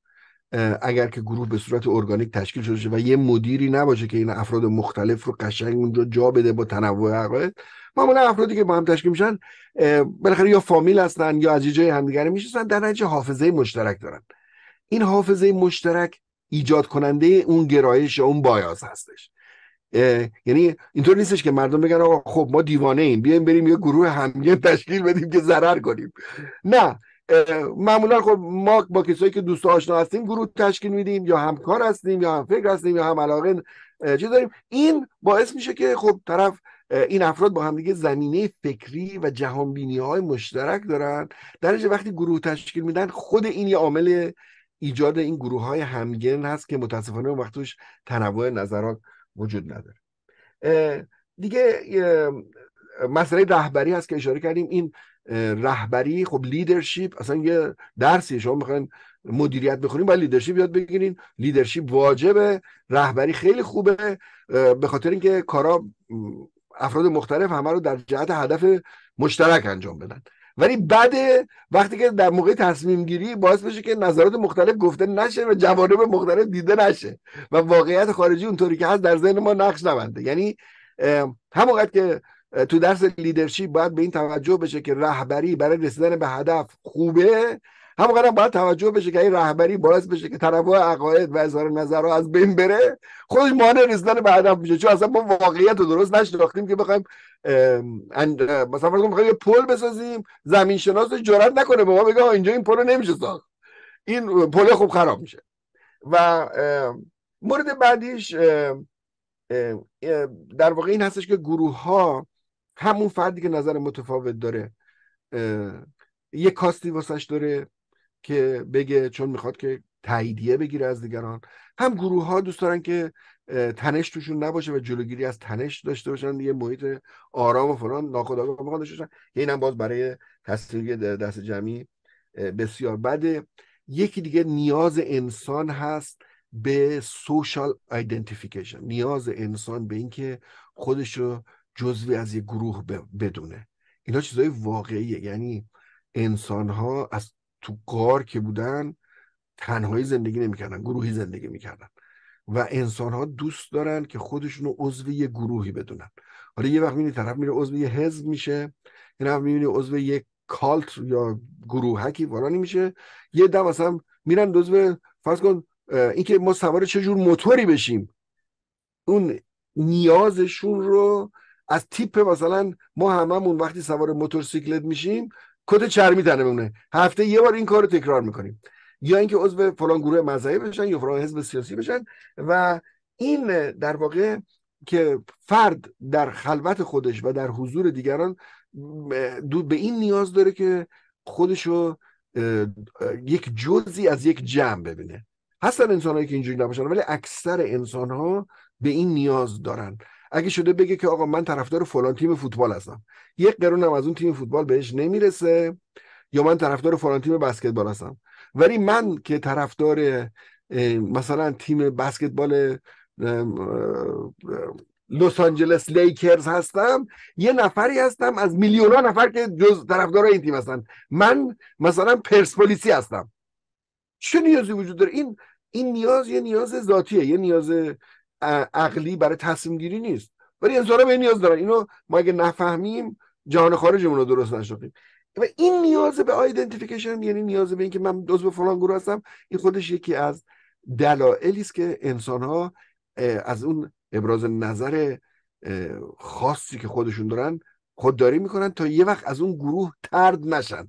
اگر که گروه به صورت ارگانیک تشکیل شده و یه مدیری نباشه که این افراد مختلف رو قشنگ اونجا جا بده با تنوع عقاید معمولا افرادی که با هم تشکیل میشن بالاخره یا فامیل هستن یا از جای همدیگره میشن در نتیجه حافظه مشترک دارن این حافظه مشترک ایجاد کننده اون گرایش اون بایاز هستش یعنی اینطور نیستش که مردم بگن آقا خب ما دیوانه ایم بیایم بریم یه گروه همگی تشکیل بدیم که ضرر کنیم نه معمولا خب ما با کسایی که دوست آشنا هستیم گروه تشکیل میدیم یا همکار هستیم یا هم فکر هستیم یا هم علاقه چه داریم این باعث میشه که خب طرف این افراد با همدیگه زمینه فکری و جهانبینی های مشترک دارن در وقتی گروه تشکیل میدن خود این یه عامل ایجاد این گروه های همگن هست که متاسفانه اون وقتوش تنوع نظرات وجود نداره دیگه مسئله رهبری هست که اشاره کردیم این رهبری خب لیدرشپ اصلا یه درسی شما میخواین مدیریت بخونین باید لیدرشپ یاد بگیرین لیدرشپ واجبه رهبری خیلی خوبه به خاطر اینکه کارا افراد مختلف همه رو در جهت هدف مشترک انجام بدن ولی بعد وقتی که در موقع تصمیم گیری باعث بشه که نظرات مختلف گفته نشه و جوانب مختلف دیده نشه و واقعیت خارجی اونطوری که هست در ذهن ما نقش نبنده یعنی همونقدر که تو درس لیدرشی باید به این توجه بشه که رهبری برای رسیدن به هدف خوبه همونقدر باید توجه بشه که این رهبری باعث بشه که تنوع عقاید و اظهار نظر رو از بین بره خودش مانع رسیدن به هدف میشه چون اصلا ما واقعیت رو درست نشناختیم که بخوایم مثلا فرض پل بسازیم زمین شناس نکنه به ما بگه اینجا این پل رو نمیشه ساخت این پل خوب خراب میشه و مورد بعدیش در واقع این هستش که گروه ها همون فردی که نظر متفاوت داره یه کاستی واسش داره که بگه چون میخواد که تاییدیه بگیره از دیگران هم گروه ها دوست دارن که تنش توشون نباشه و جلوگیری از تنش داشته باشن یه محیط آرام و فلان ناخودآگاه میخوان داشته باشن هم باز برای تصویر دست جمعی بسیار بده یکی دیگه نیاز انسان هست به سوشال ایدنتیفیکیشن نیاز انسان به اینکه خودش رو جزوی از یک گروه بدونه اینا چیزهای واقعیه یعنی انسان ها از تو کار که بودن تنهایی زندگی نمیکردن گروهی زندگی میکردن و انسان ها دوست دارن که خودشونو عضو یه گروهی بدونن حالا یه وقت میبینی طرف میره عضو یه حزب میشه یه وقت میبینی عضو یه کالت یا گروهکی وارانی میشه یه دم مثلا میرن عضو فرض کن اینکه ما سوار چه جور موتوری بشیم اون نیازشون رو از تیپ مثلا ما هممون وقتی سوار موتورسیکلت میشیم کت چرمی تنمونه هفته یه بار این کار رو تکرار میکنیم یا اینکه عضو فلان گروه مذهبی بشن یا فلان حزب سیاسی بشن و این در واقع که فرد در خلوت خودش و در حضور دیگران به این نیاز داره که خودشو یک جزی از یک جمع ببینه هستن انسانهایی که اینجوری نباشن ولی اکثر انسانها به این نیاز دارن اگه شده بگه که آقا من طرفدار فلان تیم فوتبال هستم یک هم از اون تیم فوتبال بهش نمیرسه یا من طرفدار فلان تیم بسکتبال هستم ولی من که طرفدار مثلا تیم بسکتبال لس آنجلس لیکرز هستم یه نفری هستم از میلیون ها نفر که جز طرفدار این تیم هستن من مثلا پرسپولیسی هستم چه نیازی وجود داره این این نیاز یه نیاز ذاتیه یه نیاز عقلی برای تصمیم گیری نیست ولی انسان به این نیاز دارن اینو ما اگه نفهمیم جهان خارجمون رو درست نشدیم و این نیاز به آیدنتیفیکیشن یعنی نیاز به اینکه من به فلان گروه هستم این خودش یکی از دلایلی است که انسان ها از اون ابراز نظر خاصی که خودشون دارن خودداری میکنن تا یه وقت از اون گروه ترد نشن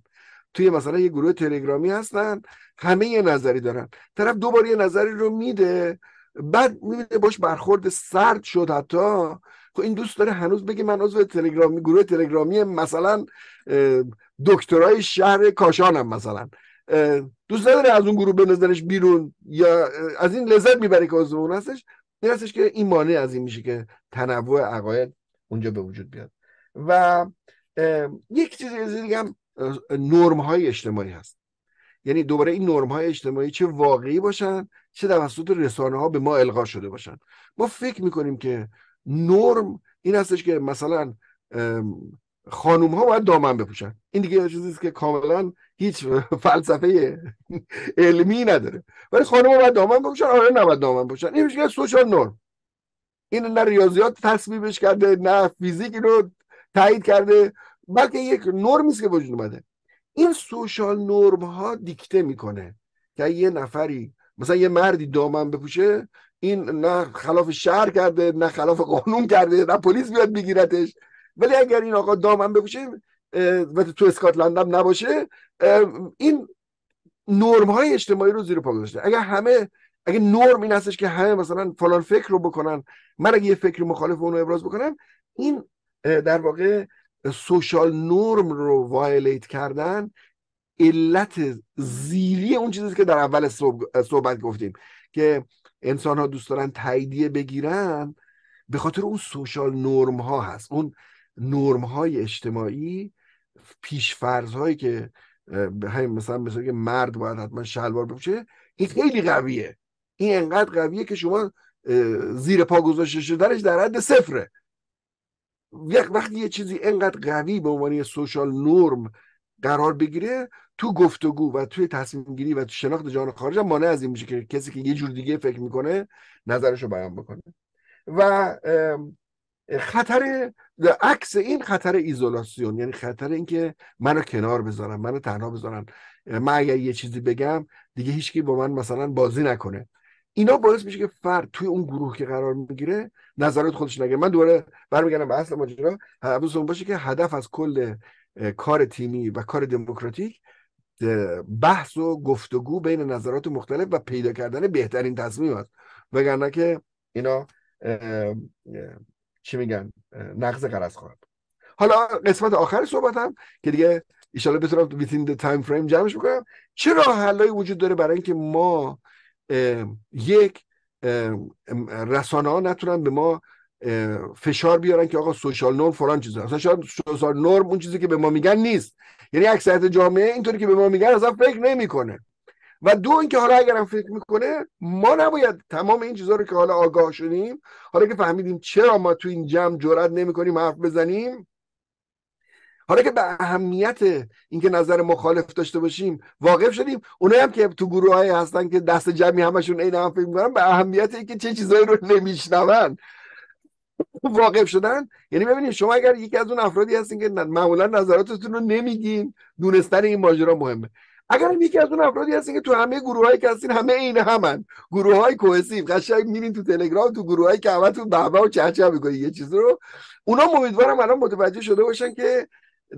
توی مثلا یه گروه تلگرامی هستن همه یه نظری دارن طرف دوباره یه نظری رو میده بعد میبینه باش برخورد سرد شد حتی خب این دوست داره هنوز بگه من عضو تلگرامی گروه تلگرامی مثلا دکترای شهر کاشانم مثلا دوست نداره از اون گروه بنزنش بیرون یا از این لذت میبره که عضو اون هستش این هستش که این مانع از این میشه که تنوع عقاید اونجا به وجود بیاد و یک چیز دیگه هم نرم های اجتماعی هست یعنی دوباره این نرم های اجتماعی چه واقعی باشن چه توسط رسانه ها به ما القا شده باشن ما فکر میکنیم که نرم این هستش که مثلا خانوم ها باید دامن بپوشن این دیگه چیزیست که کاملا هیچ فلسفه علمی نداره ولی خانوم ها باید دامن بپوشن آره نباید دامن بپوشن این میشه سوشال نرم این نه ریاضیات تصمیمش کرده نه فیزیکی رو تایید کرده بلکه یک نرمی است که وجود اومده این سوشال نرم ها دیکته میکنه که یه نفری مثلا یه مردی دامن بپوشه این نه خلاف شهر کرده نه خلاف قانون کرده نه پلیس بیاد بگیرتش ولی اگر این آقا دامن بپوشه و تو اسکاتلندم نباشه این نرم های اجتماعی رو زیر پا گذاشته اگر همه اگه نرم این هستش که همه مثلا فلان فکر رو بکنن من اگه یه فکر مخالف اون رو ابراز بکنم این در واقع سوشال نرم رو وایلیت کردن علت زیری اون چیزی که در اول صحبت گفتیم که انسان ها دوست دارن تاییدیه بگیرن به خاطر اون سوشال نرم ها هست اون نرم های اجتماعی فرض هایی که همین مثلا مثلا که مرد باید حتما شلوار بپوشه این خیلی قویه این انقدر قویه که شما زیر پا گذاشته شدنش در حد صفره وقتی یه چیزی انقدر قوی به عنوان یه سوشال نرم قرار بگیره تو گفتگو و توی تصمیم گیری و تو شناخت جهان خارج هم مانع از این میشه که کسی که یه جور دیگه فکر میکنه نظرش رو بیان بکنه و خطر عکس این خطر ایزولاسیون یعنی خطر اینکه منو کنار بذارن منو تنها بذارن من اگر یه چیزی بگم دیگه هیچکی با من مثلا بازی نکنه اینا باعث میشه که فرد توی اون گروه که قرار میگیره نظرات خودش نگه من دوباره برمیگردم به اصل ماجرا حواستون باشه که هدف از کل کار تیمی و کار دموکراتیک بحث و گفتگو بین نظرات مختلف و پیدا کردن بهترین تصمیم است وگرنه که اینا چی میگن نقض قرض خواهد حالا قسمت آخر صحبتم که دیگه ایشالا بتونم within the تایم فریم جمعش بکنم چه راه حلایی وجود داره برای اینکه ما یک رسانه ها نتونن به ما فشار بیارن که آقا سوشال نور فلان چیزه اصلا سوشال نور اون چیزی که به ما میگن نیست یعنی اکثریت جامعه اینطوری که به ما میگن اصلا فکر نمیکنه و دو اینکه حالا اگرم فکر میکنه ما نباید تمام این چیزها رو که حالا آگاه شدیم حالا که فهمیدیم چرا ما تو این جمع جرئت نمیکنیم حرف بزنیم حالا که به اهمیت اینکه نظر مخالف داشته باشیم واقف شدیم اونایی هم که تو گروه های هستن که دست جمعی همشون عین هم فکر میکنن به اهمیت اینکه چه چیزایی رو نمیشنون واقف شدن یعنی ببینید شما اگر یکی از اون افرادی هستین که معمولا نظراتتون رو نمیگین دونستن این ماجرا مهمه اگر یکی از اون افرادی هستین که تو همه گروه های که هستین همه این همن گروه های کوهسیف قشنگ میرین تو تلگرام تو گروه هایی که تو بهبه و چهچه میکنین یه چیز رو اونا امیدوارم الان متوجه شده باشن که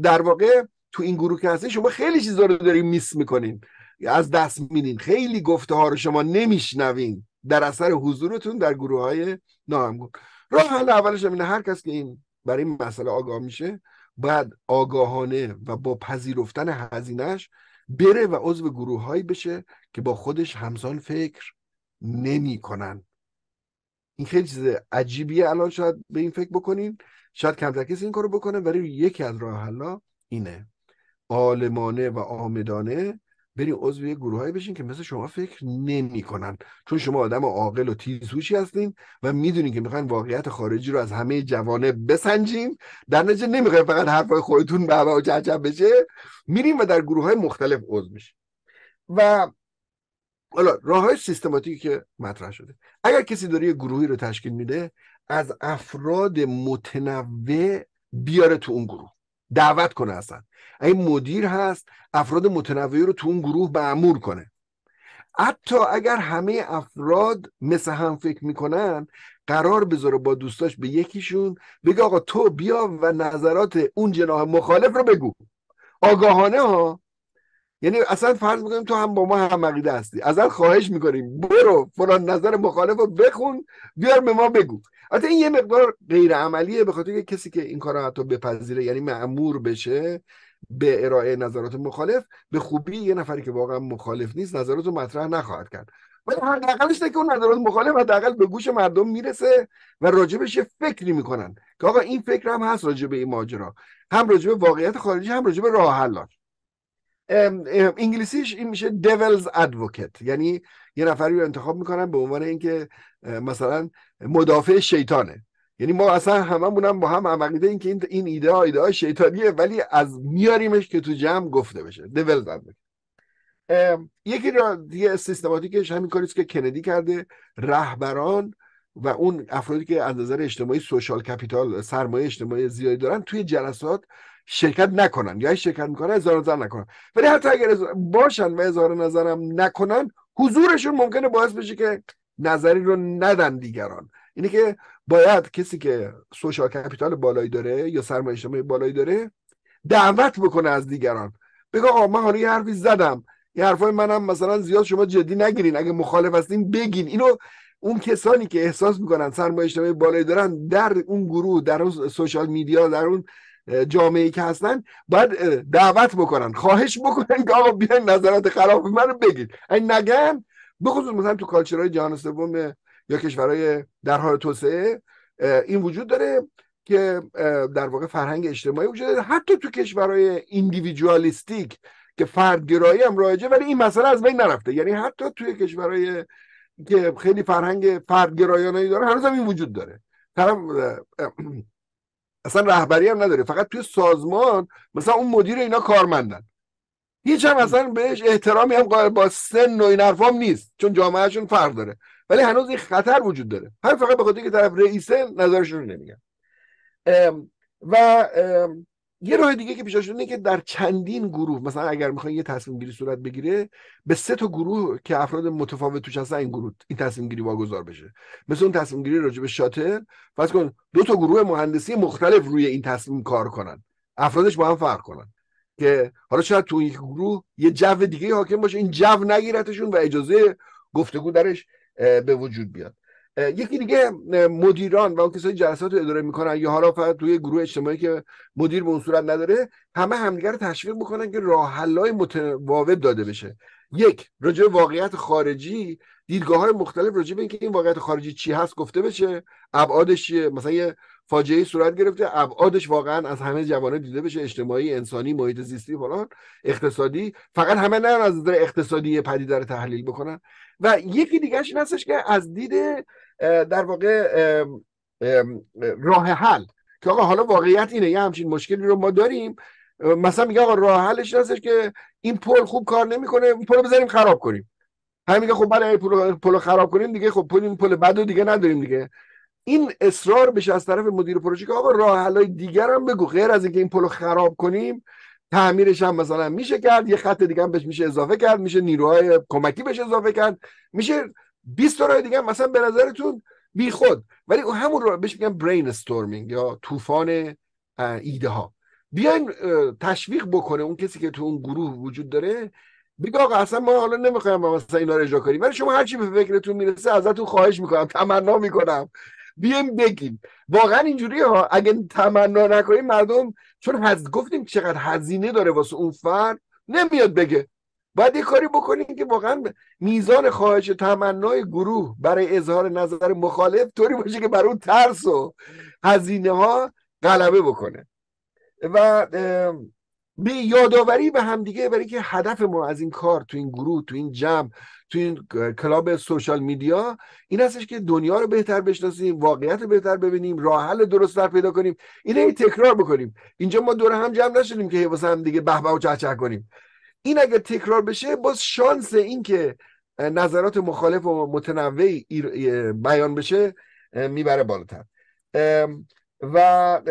در واقع تو این گروه که هستین شما خیلی چیزا رو دارین میس میکنین از دست میدین خیلی گفته ها رو شما نمیشنوین در اثر حضورتون در گروه های ناهمگون راه حل اولش همینه هر کس که این برای این مسئله آگاه میشه باید آگاهانه و با پذیرفتن هزینهش بره و عضو گروه هایی بشه که با خودش همزان فکر کنن این خیلی چیز عجیبیه الان شاید به این فکر بکنین شاید کمتر کسی این کارو بکنه ولی یکی از راه حلا اینه عالمانه و آمدانه بری عضو یه گروهایی بشین که مثل شما فکر نمیکنن چون شما آدم عاقل و تیزهوشی هستین و میدونین که میخواین واقعیت خارجی رو از همه جوانه بسنجیم. در نتیجه نمیخواین فقط حرفای خودتون به هوا جعجب بشه میریم و در گروه های مختلف عضو میشین و حالا راه های سیستماتیکی که مطرح شده اگر کسی داره یه گروهی رو تشکیل میده از افراد متنوع بیاره تو اون گروه دعوت کنه اصلا این مدیر هست افراد متنوعی رو تو اون گروه معمور کنه حتی اگر همه افراد مثل هم فکر میکنن قرار بذاره با دوستاش به یکیشون بگه آقا تو بیا و نظرات اون جناح مخالف رو بگو آگاهانه ها یعنی اصلا فرض میکنیم تو هم با ما هم عقیده هستی ازت خواهش میکنیم برو فلان نظر مخالف رو بخون بیار به ما بگو حتی این یه مقدار غیرعملیه به خاطر کسی که این کار رو حتی بپذیره یعنی معمور بشه به ارائه نظرات مخالف به خوبی یه نفری که واقعا مخالف نیست نظرات رو مطرح نخواهد کرد ولی که اون نظرات مخالف حداقل به گوش مردم میرسه و راجبش یه فکری میکنن که آقا این فکر هم هست راجب این ماجرا هم راجب واقعیت خارجی هم راجب راه انگلیسیش این میشه devil's advocate یعنی یه نفری رو انتخاب میکنن به عنوان اینکه مثلا مدافع شیطانه یعنی ما اصلا هممونم با هم عقیده این که این ایده ها ایده ها شیطانیه ولی از میاریمش که تو جمع گفته بشه دول یکی را دیگه سیستماتیکش همین کاریست که کندی کرده رهبران و اون افرادی که از نظر اجتماعی سوشال کپیتال سرمایه اجتماعی زیادی دارن توی جلسات شرکت نکنن یا شرکت میکنن اظهار نظر نکنن ولی حتی اگر باشن و اظهار نظرم نکنن حضورشون ممکنه باعث بشه که نظری رو ندن دیگران اینه که باید کسی که سوشال کپیتال بالایی داره یا سرمایه اجتماعی بالایی داره دعوت بکنه از دیگران بگو آقا من حالا یه حرفی زدم یه حرفای منم مثلا زیاد شما جدی نگیرین اگه مخالف هستین بگین اینو اون کسانی که احساس میکنن سرمایه اجتماعی بالایی دارن در اون گروه در اون سوشال میدیا در اون جامعه که هستن باید دعوت بکنن خواهش بکنن که آقا بیاین نظرات خراب من رو بگید این بخصوص مثلا تو کالچرهای جهان سوم یا کشورهای در حال توسعه این وجود داره که در واقع فرهنگ اجتماعی وجود داره حتی تو کشورهای ایندیویدوالیستیک که فردگرایی هم رایجه ولی این مسئله از بین نرفته یعنی حتی توی کشورهای که خیلی فرهنگ فردگرایانه داره هنوز هم این وجود داره طرف اصلا رهبری هم نداره فقط توی سازمان مثلا اون مدیر اینا کارمندن هیچ هم اصلا بهش احترامی هم با سن و این حرفام نیست چون جامعهشون فرق داره ولی هنوز این خطر وجود داره هر فقط به خاطر که طرف رئیسه نظرشون رو نمیگن و یه راه دیگه که پیشاشون اینه که در چندین گروه مثلا اگر میخواین یه تصمیم گیری صورت بگیره به سه تا گروه که افراد متفاوت توش هستن این گروه این تصمیم گیری واگذار بشه مثل اون تصمیم گیری راجع به شاتل فرض کن دو تا گروه مهندسی مختلف روی این تصمیم کار کنن افرادش با هم فرق کنن که حالا شاید تو این گروه یه جو دیگه حاکم باشه این جو نگیرتشون و اجازه گفتگو درش به وجود بیاد یکی دیگه مدیران و اون کسایی جلسات رو اداره میکنن یا حالا توی گروه اجتماعی که مدیر به اون صورت نداره همه همدیگر رو تشویق میکنن که راه حلای متواوب داده بشه یک راجع واقعیت خارجی دیدگاه های مختلف راجع به اینکه این واقعیت خارجی چی هست گفته بشه ابعادش چیه مثلا یه فاجعه صورت گرفته ابعادش واقعا از همه جوانه دیده بشه اجتماعی انسانی محیط زیستی فلان اقتصادی فقط همه نه از نظر اقتصادی پدیده رو تحلیل بکنن و یکی دیگهش این هستش که از دید در واقع راه حل که آقا حالا واقعیت اینه یه همچین مشکلی رو ما داریم مثلا میگه آقا راه حلش هستش که این پل خوب کار نمیکنه این پل بذاریم خراب کنیم همین میگه خب برای بله، پول خراب کنیم دیگه خب پول این پل بعدو دیگه نداریم دیگه این اصرار بشه از طرف مدیر پروژه که آقا راه حلای دیگر هم بگو غیر از اینکه این پلو خراب کنیم تعمیرش هم مثلا میشه کرد یه خط دیگه هم بهش میشه اضافه کرد میشه نیروهای کمکی بهش اضافه کرد میشه 20 راه دیگه مثلا به نظرتون بی خود ولی اون همون رو بهش میگن برین استورمینگ یا طوفان ایده ها بیاین تشویق بکنه اون کسی که تو اون گروه وجود داره بگو آقا اصلا ما حالا نمیخوایم مثلا اینا رو اجرا کنیم ولی شما هرچی به فکرتون میرسه ازتون خواهش میکنم تمنا میکنم بیایم بگیم واقعا اینجوری ها اگه تمنا نکنیم مردم چون هز... گفتیم چقدر هزینه داره واسه اون فرد نمیاد بگه باید یه کاری بکنیم که واقعا میزان خواهش تمنای گروه برای اظهار نظر مخالف طوری باشه که بر اون ترس و هزینه ها غلبه بکنه و به یادآوری به همدیگه برای اینکه هدف ما از این کار تو این گروه تو این جمع تو این کلاب سوشال میدیا این هستش که دنیا رو بهتر بشناسیم واقعیت رو بهتر ببینیم راه حل درست پیدا کنیم اینه ای تکرار بکنیم اینجا ما دور هم جمع نشدیم که واسه هم دیگه به و چه کنیم این اگر تکرار بشه باز شانس این که نظرات مخالف و متنوعی بیان بشه میبره بالاتر و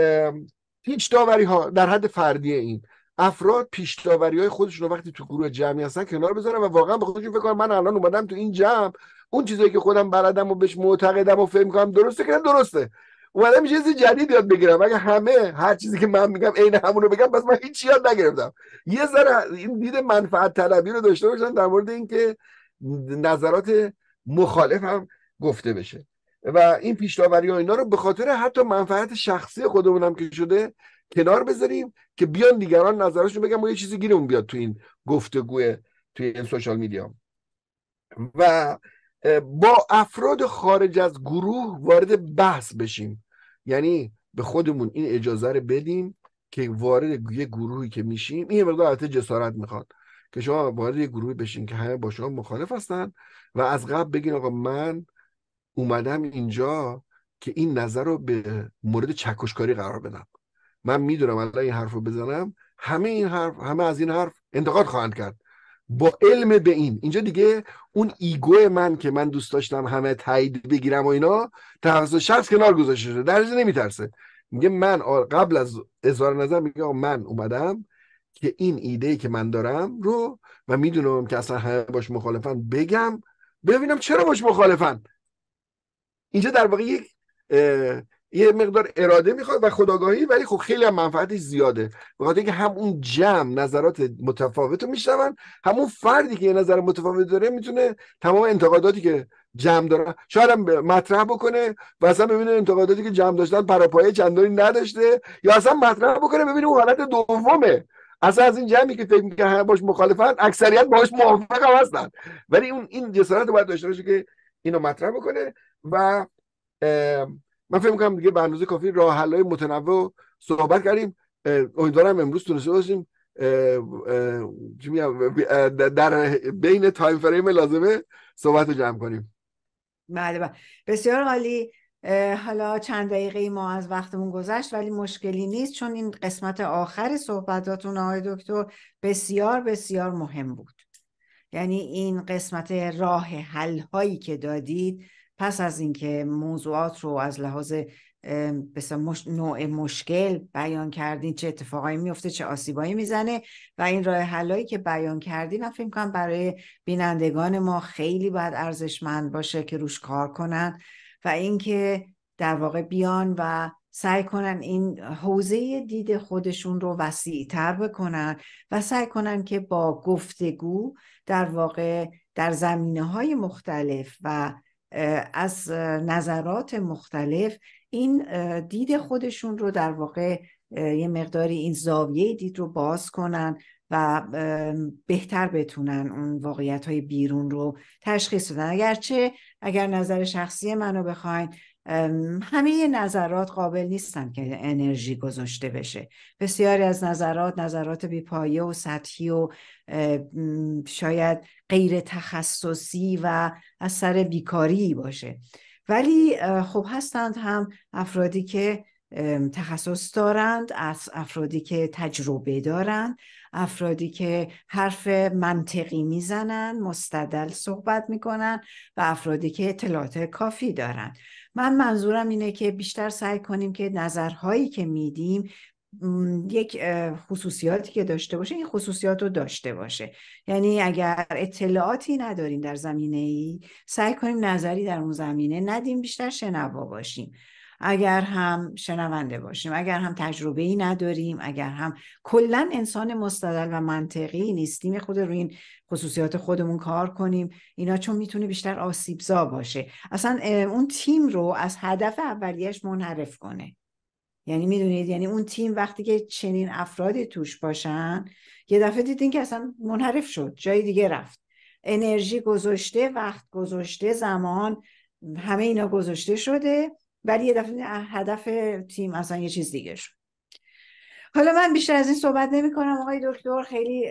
هیچ داوری ها در حد فردی این افراد پیش های خودشون رو وقتی تو گروه جمعی هستن کنار بذارن و واقعا به خودشون فکر کنن من الان اومدم تو این جمع اون چیزایی که خودم بلدم و بهش معتقدم و فهم کنم درسته که درسته اومدم یه چیز جدید یاد بگیرم اگه همه هر چیزی که من میگم عین همون رو بگم پس من هیچ یاد نگرفتم یه ذره این دید منفعت طلبی رو داشته باشن در مورد اینکه نظرات مخالف هم گفته بشه و این پیشتاوری ها اینا رو به خاطر حتی منفعت شخصی خودمونم که شده کنار بذاریم که بیان دیگران نظرشون بگن ما یه چیزی گیرمون بیاد تو این گفتگو توی این سوشال میدیا و با افراد خارج از گروه وارد بحث بشیم یعنی به خودمون این اجازه رو بدیم که وارد یه گروهی که میشیم این مقدار البته جسارت میخواد که شما وارد یه گروهی بشین که همه با شما مخالف هستن و از قبل بگین آقا من اومدم اینجا که این نظر رو به مورد چکشکاری قرار بدم من میدونم الان این حرف رو بزنم همه این حرف همه از این حرف انتقاد خواهند کرد با علم به این اینجا دیگه اون ایگو من که من دوست داشتم همه تایید بگیرم و اینا توسط شخص کنار گذاشته شده در نمیترسه میگه من قبل از اظهار نظر میگه من اومدم که این ایده که من دارم رو و میدونم که اصلا همه باش مخالفن بگم ببینم چرا باش مخالفن اینجا در واقع یک یه مقدار اراده میخواد و خداگاهی ولی خب خیلی هم منفعتش زیاده بخاطر اینکه هم اون جمع نظرات متفاوت رو میشنون همون فردی که یه نظر متفاوت داره میتونه تمام انتقاداتی که جمع داره شاید هم مطرح بکنه و اصلا ببینه انتقاداتی که جمع داشتن پراپایه چندانی نداشته یا اصلا مطرح بکنه ببینه اون حالت دومه اصلا از این جمعی که فکر میکنه همه باش مخالفن اکثریت باش موافق هم هستن ولی اون این جسارت باید داشته باشه که اینو مطرح بکنه و من فکر میکنم دیگه به اندازه کافی راه حل‌های متنوع صحبت کردیم امیدوارم امروز تونسته باشیم در بین تایم فریم لازمه صحبت رو جمع کنیم بله بله بسیار عالی حالا چند دقیقه ما از وقتمون گذشت ولی مشکلی نیست چون این قسمت آخر صحبتاتون آقای دکتر بسیار بسیار مهم بود یعنی این قسمت راه حل هایی که دادید پس از اینکه موضوعات رو از لحاظ مثلا نوع مشکل بیان کردین چه اتفاقایی میفته چه آسیبایی میزنه و این راه حلایی که بیان کردین من فکر کنم برای بینندگان ما خیلی باید ارزشمند باشه که روش کار کنن و اینکه در واقع بیان و سعی کنن این حوزه دید خودشون رو وسیعتر بکنن و سعی کنن که با گفتگو در واقع در زمینه های مختلف و از نظرات مختلف این دید خودشون رو در واقع یه مقداری این زاویه دید رو باز کنن و بهتر بتونن اون واقعیت های بیرون رو تشخیص بدن اگرچه اگر نظر شخصی منو بخواین همه نظرات قابل نیستن که انرژی گذاشته بشه بسیاری از نظرات نظرات بیپایه و سطحی و شاید غیر تخصصی و اثر بیکاری باشه ولی خب هستند هم افرادی که تخصص دارند از افرادی که تجربه دارند افرادی که حرف منطقی میزنند مستدل صحبت میکنند و افرادی که اطلاعات کافی دارند من منظورم اینه که بیشتر سعی کنیم که نظرهایی که میدیم یک خصوصیاتی که داشته باشه این خصوصیات رو داشته باشه یعنی اگر اطلاعاتی نداریم در زمینه ای سعی کنیم نظری در اون زمینه ندیم بیشتر شنوا باشیم اگر هم شنونده باشیم اگر هم تجربه ای نداریم اگر هم کلا انسان مستدل و منطقی نیستیم خود روی این خصوصیات خودمون کار کنیم اینا چون میتونه بیشتر آسیبزا باشه اصلا اون تیم رو از هدف اولیش منحرف کنه یعنی میدونید یعنی اون تیم وقتی که چنین افرادی توش باشن یه دفعه دیدین که اصلا منحرف شد جای دیگه رفت انرژی گذاشته وقت گذاشته زمان همه اینا گذاشته شده ولی یه دفعه هدف تیم اصلا یه چیز دیگه شد حالا من بیشتر از این صحبت نمی کنم آقای دکتر خیلی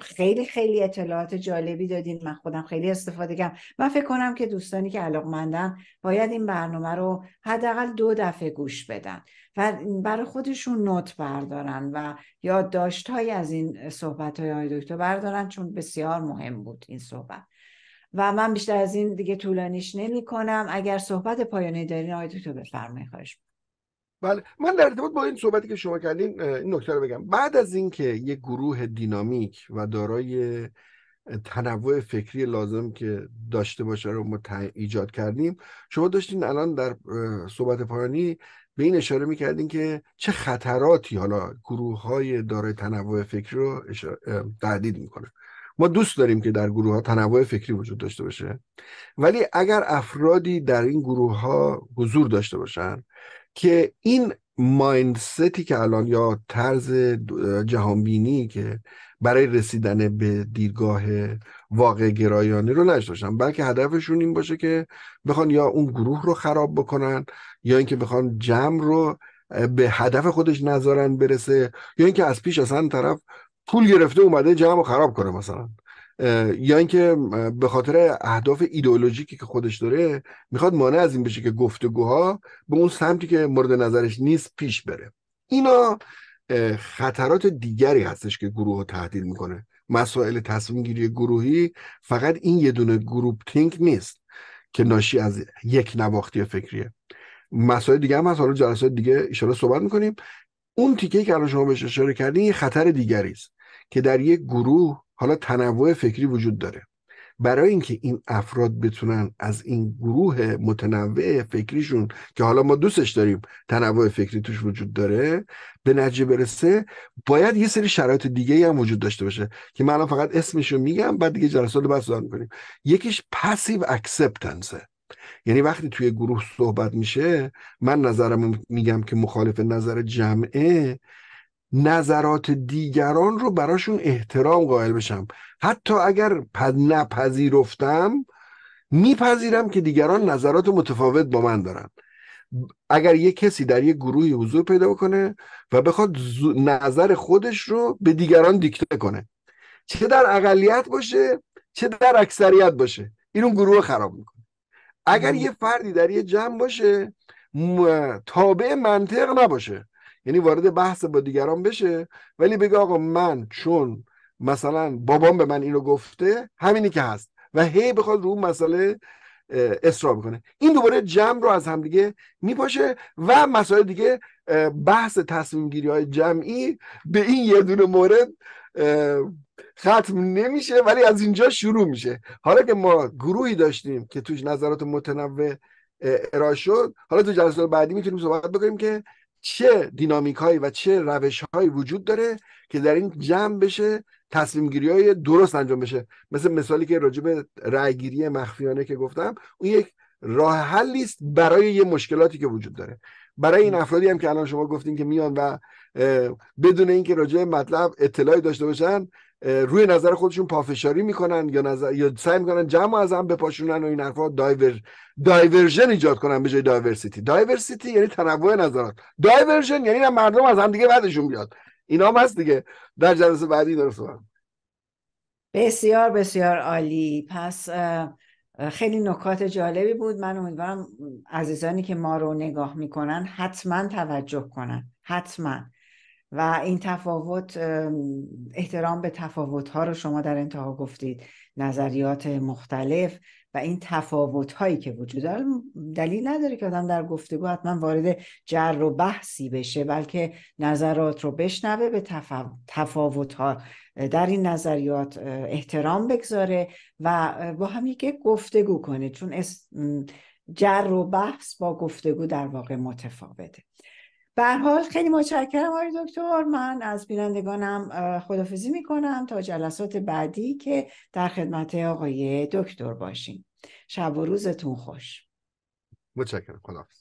خیلی خیلی اطلاعات جالبی دادین من خودم خیلی استفاده کردم من فکر کنم که دوستانی که علاقمندن باید این برنامه رو حداقل دو دفعه گوش بدن و برای خودشون نوت بردارن و یادداشت از این صحبت های دکتر بردارن چون بسیار مهم بود این صحبت و من بیشتر از این دیگه طولانیش نمی کنم اگر صحبت پایانی دارین آقای دکتر بفرمایید خواهش بله من در ارتباط با این صحبتی که شما کردین این نکته رو بگم بعد از اینکه یک گروه دینامیک و دارای تنوع فکری لازم که داشته باشه رو ما ایجاد کردیم شما داشتین الان در صحبت پایانی به این اشاره میکردین که چه خطراتی حالا گروه های دارای تنوع فکری رو تهدید میکنه ما دوست داریم که در گروه ها تنوع فکری وجود داشته باشه ولی اگر افرادی در این گروه ها حضور داشته باشن که این مایندستی که الان یا طرز جهانبینی که برای رسیدن به دیرگاه واقع گرایانه رو باشن بلکه هدفشون این باشه که بخوان یا اون گروه رو خراب بکنن یا اینکه بخوان جمع رو به هدف خودش نذارن برسه یا اینکه از پیش اصلا طرف پول گرفته اومده جمع خراب کنه مثلا یا اینکه به خاطر اهداف ایدئولوژیکی که خودش داره میخواد مانع از این بشه که گفتگوها به اون سمتی که مورد نظرش نیست پیش بره اینا خطرات دیگری هستش که گروه رو تهدید میکنه مسائل تصمیم گیری گروهی فقط این یه دونه گروپ تینک نیست که ناشی از یک نواختی فکریه مسائل دیگه هم هست حالا جلسات دیگه اشاره صحبت میکنیم اون تیکه که الان شما بهش اشاره کردین یه خطر دیگری است که در یک گروه حالا تنوع فکری وجود داره برای اینکه این افراد بتونن از این گروه متنوع فکریشون که حالا ما دوستش داریم تنوع فکری توش وجود داره به نتیجه برسه باید یه سری شرایط دیگه هم وجود داشته باشه که من الان فقط اسمشو میگم بعد دیگه جلسات دارم کنیم یکیش پسیو اکسپتنسه یعنی وقتی توی گروه صحبت میشه من نظرم میگم که مخالف نظر جمعه نظرات دیگران رو براشون احترام قائل بشم حتی اگر نپذیرفتم میپذیرم که دیگران نظرات متفاوت با من دارن اگر یه کسی در یه گروه حضور پیدا بکنه و بخواد نظر خودش رو به دیگران دیکته کنه چه در اقلیت باشه چه در اکثریت باشه این اون گروه خراب میکنه اگر یه فردی در یه جمع باشه تابع منطق نباشه یعنی وارد بحث با دیگران بشه ولی بگه آقا من چون مثلا بابام به من اینو گفته همینی که هست و هی بخواد رو اون مسئله اصرار میکنه این دوباره جمع رو از همدیگه میپاشه و مسائل دیگه بحث تصمیم گیری های جمعی به این یه دونه مورد ختم نمیشه ولی از اینجا شروع میشه حالا که ما گروهی داشتیم که توش نظرات متنوع ارائه شد حالا تو جلسات بعدی میتونیم صحبت بکنیم که چه دینامیک هایی و چه روش هایی وجود داره که در این جمع بشه تصمیم گیری های درست انجام بشه مثل مثالی که راجع به رأیگیری مخفیانه که گفتم اون یک راه حلی است برای یه مشکلاتی که وجود داره برای این افرادی هم که الان شما گفتین که میان و بدون اینکه راجع مطلب اطلاعی داشته باشن روی نظر خودشون پافشاری میکنن یا نظر یا سعی میکنن جمع از هم بپاشونن و این حرفا دایور دایورژن ایجاد کنن به جای دایورسیتی دایورسیتی یعنی تنوع نظرات دایورژن یعنی مردم از هم دیگه بعدشون بیاد اینا هم هست دیگه در جلسه بعدی برسونم بسیار بسیار عالی پس خیلی نکات جالبی بود من امیدوارم عزیزانی که ما رو نگاه میکنن حتما توجه کنن حتما و این تفاوت احترام به ها رو شما در انتها گفتید نظریات مختلف و این هایی که وجود داره دلیل نداره که آدم در گفتگو حتما وارد جر و بحثی بشه بلکه نظرات رو بشنوه به ها در این نظریات احترام بگذاره و با هم یک گفتگو کنه چون جر و بحث با گفتگو در واقع متفاوته به حال خیلی متشکرم آقای دکتر من از بینندگانم خدافزی میکنم تا جلسات بعدی که در خدمت آقای دکتر باشیم شب و روزتون خوش متشکرم خدافز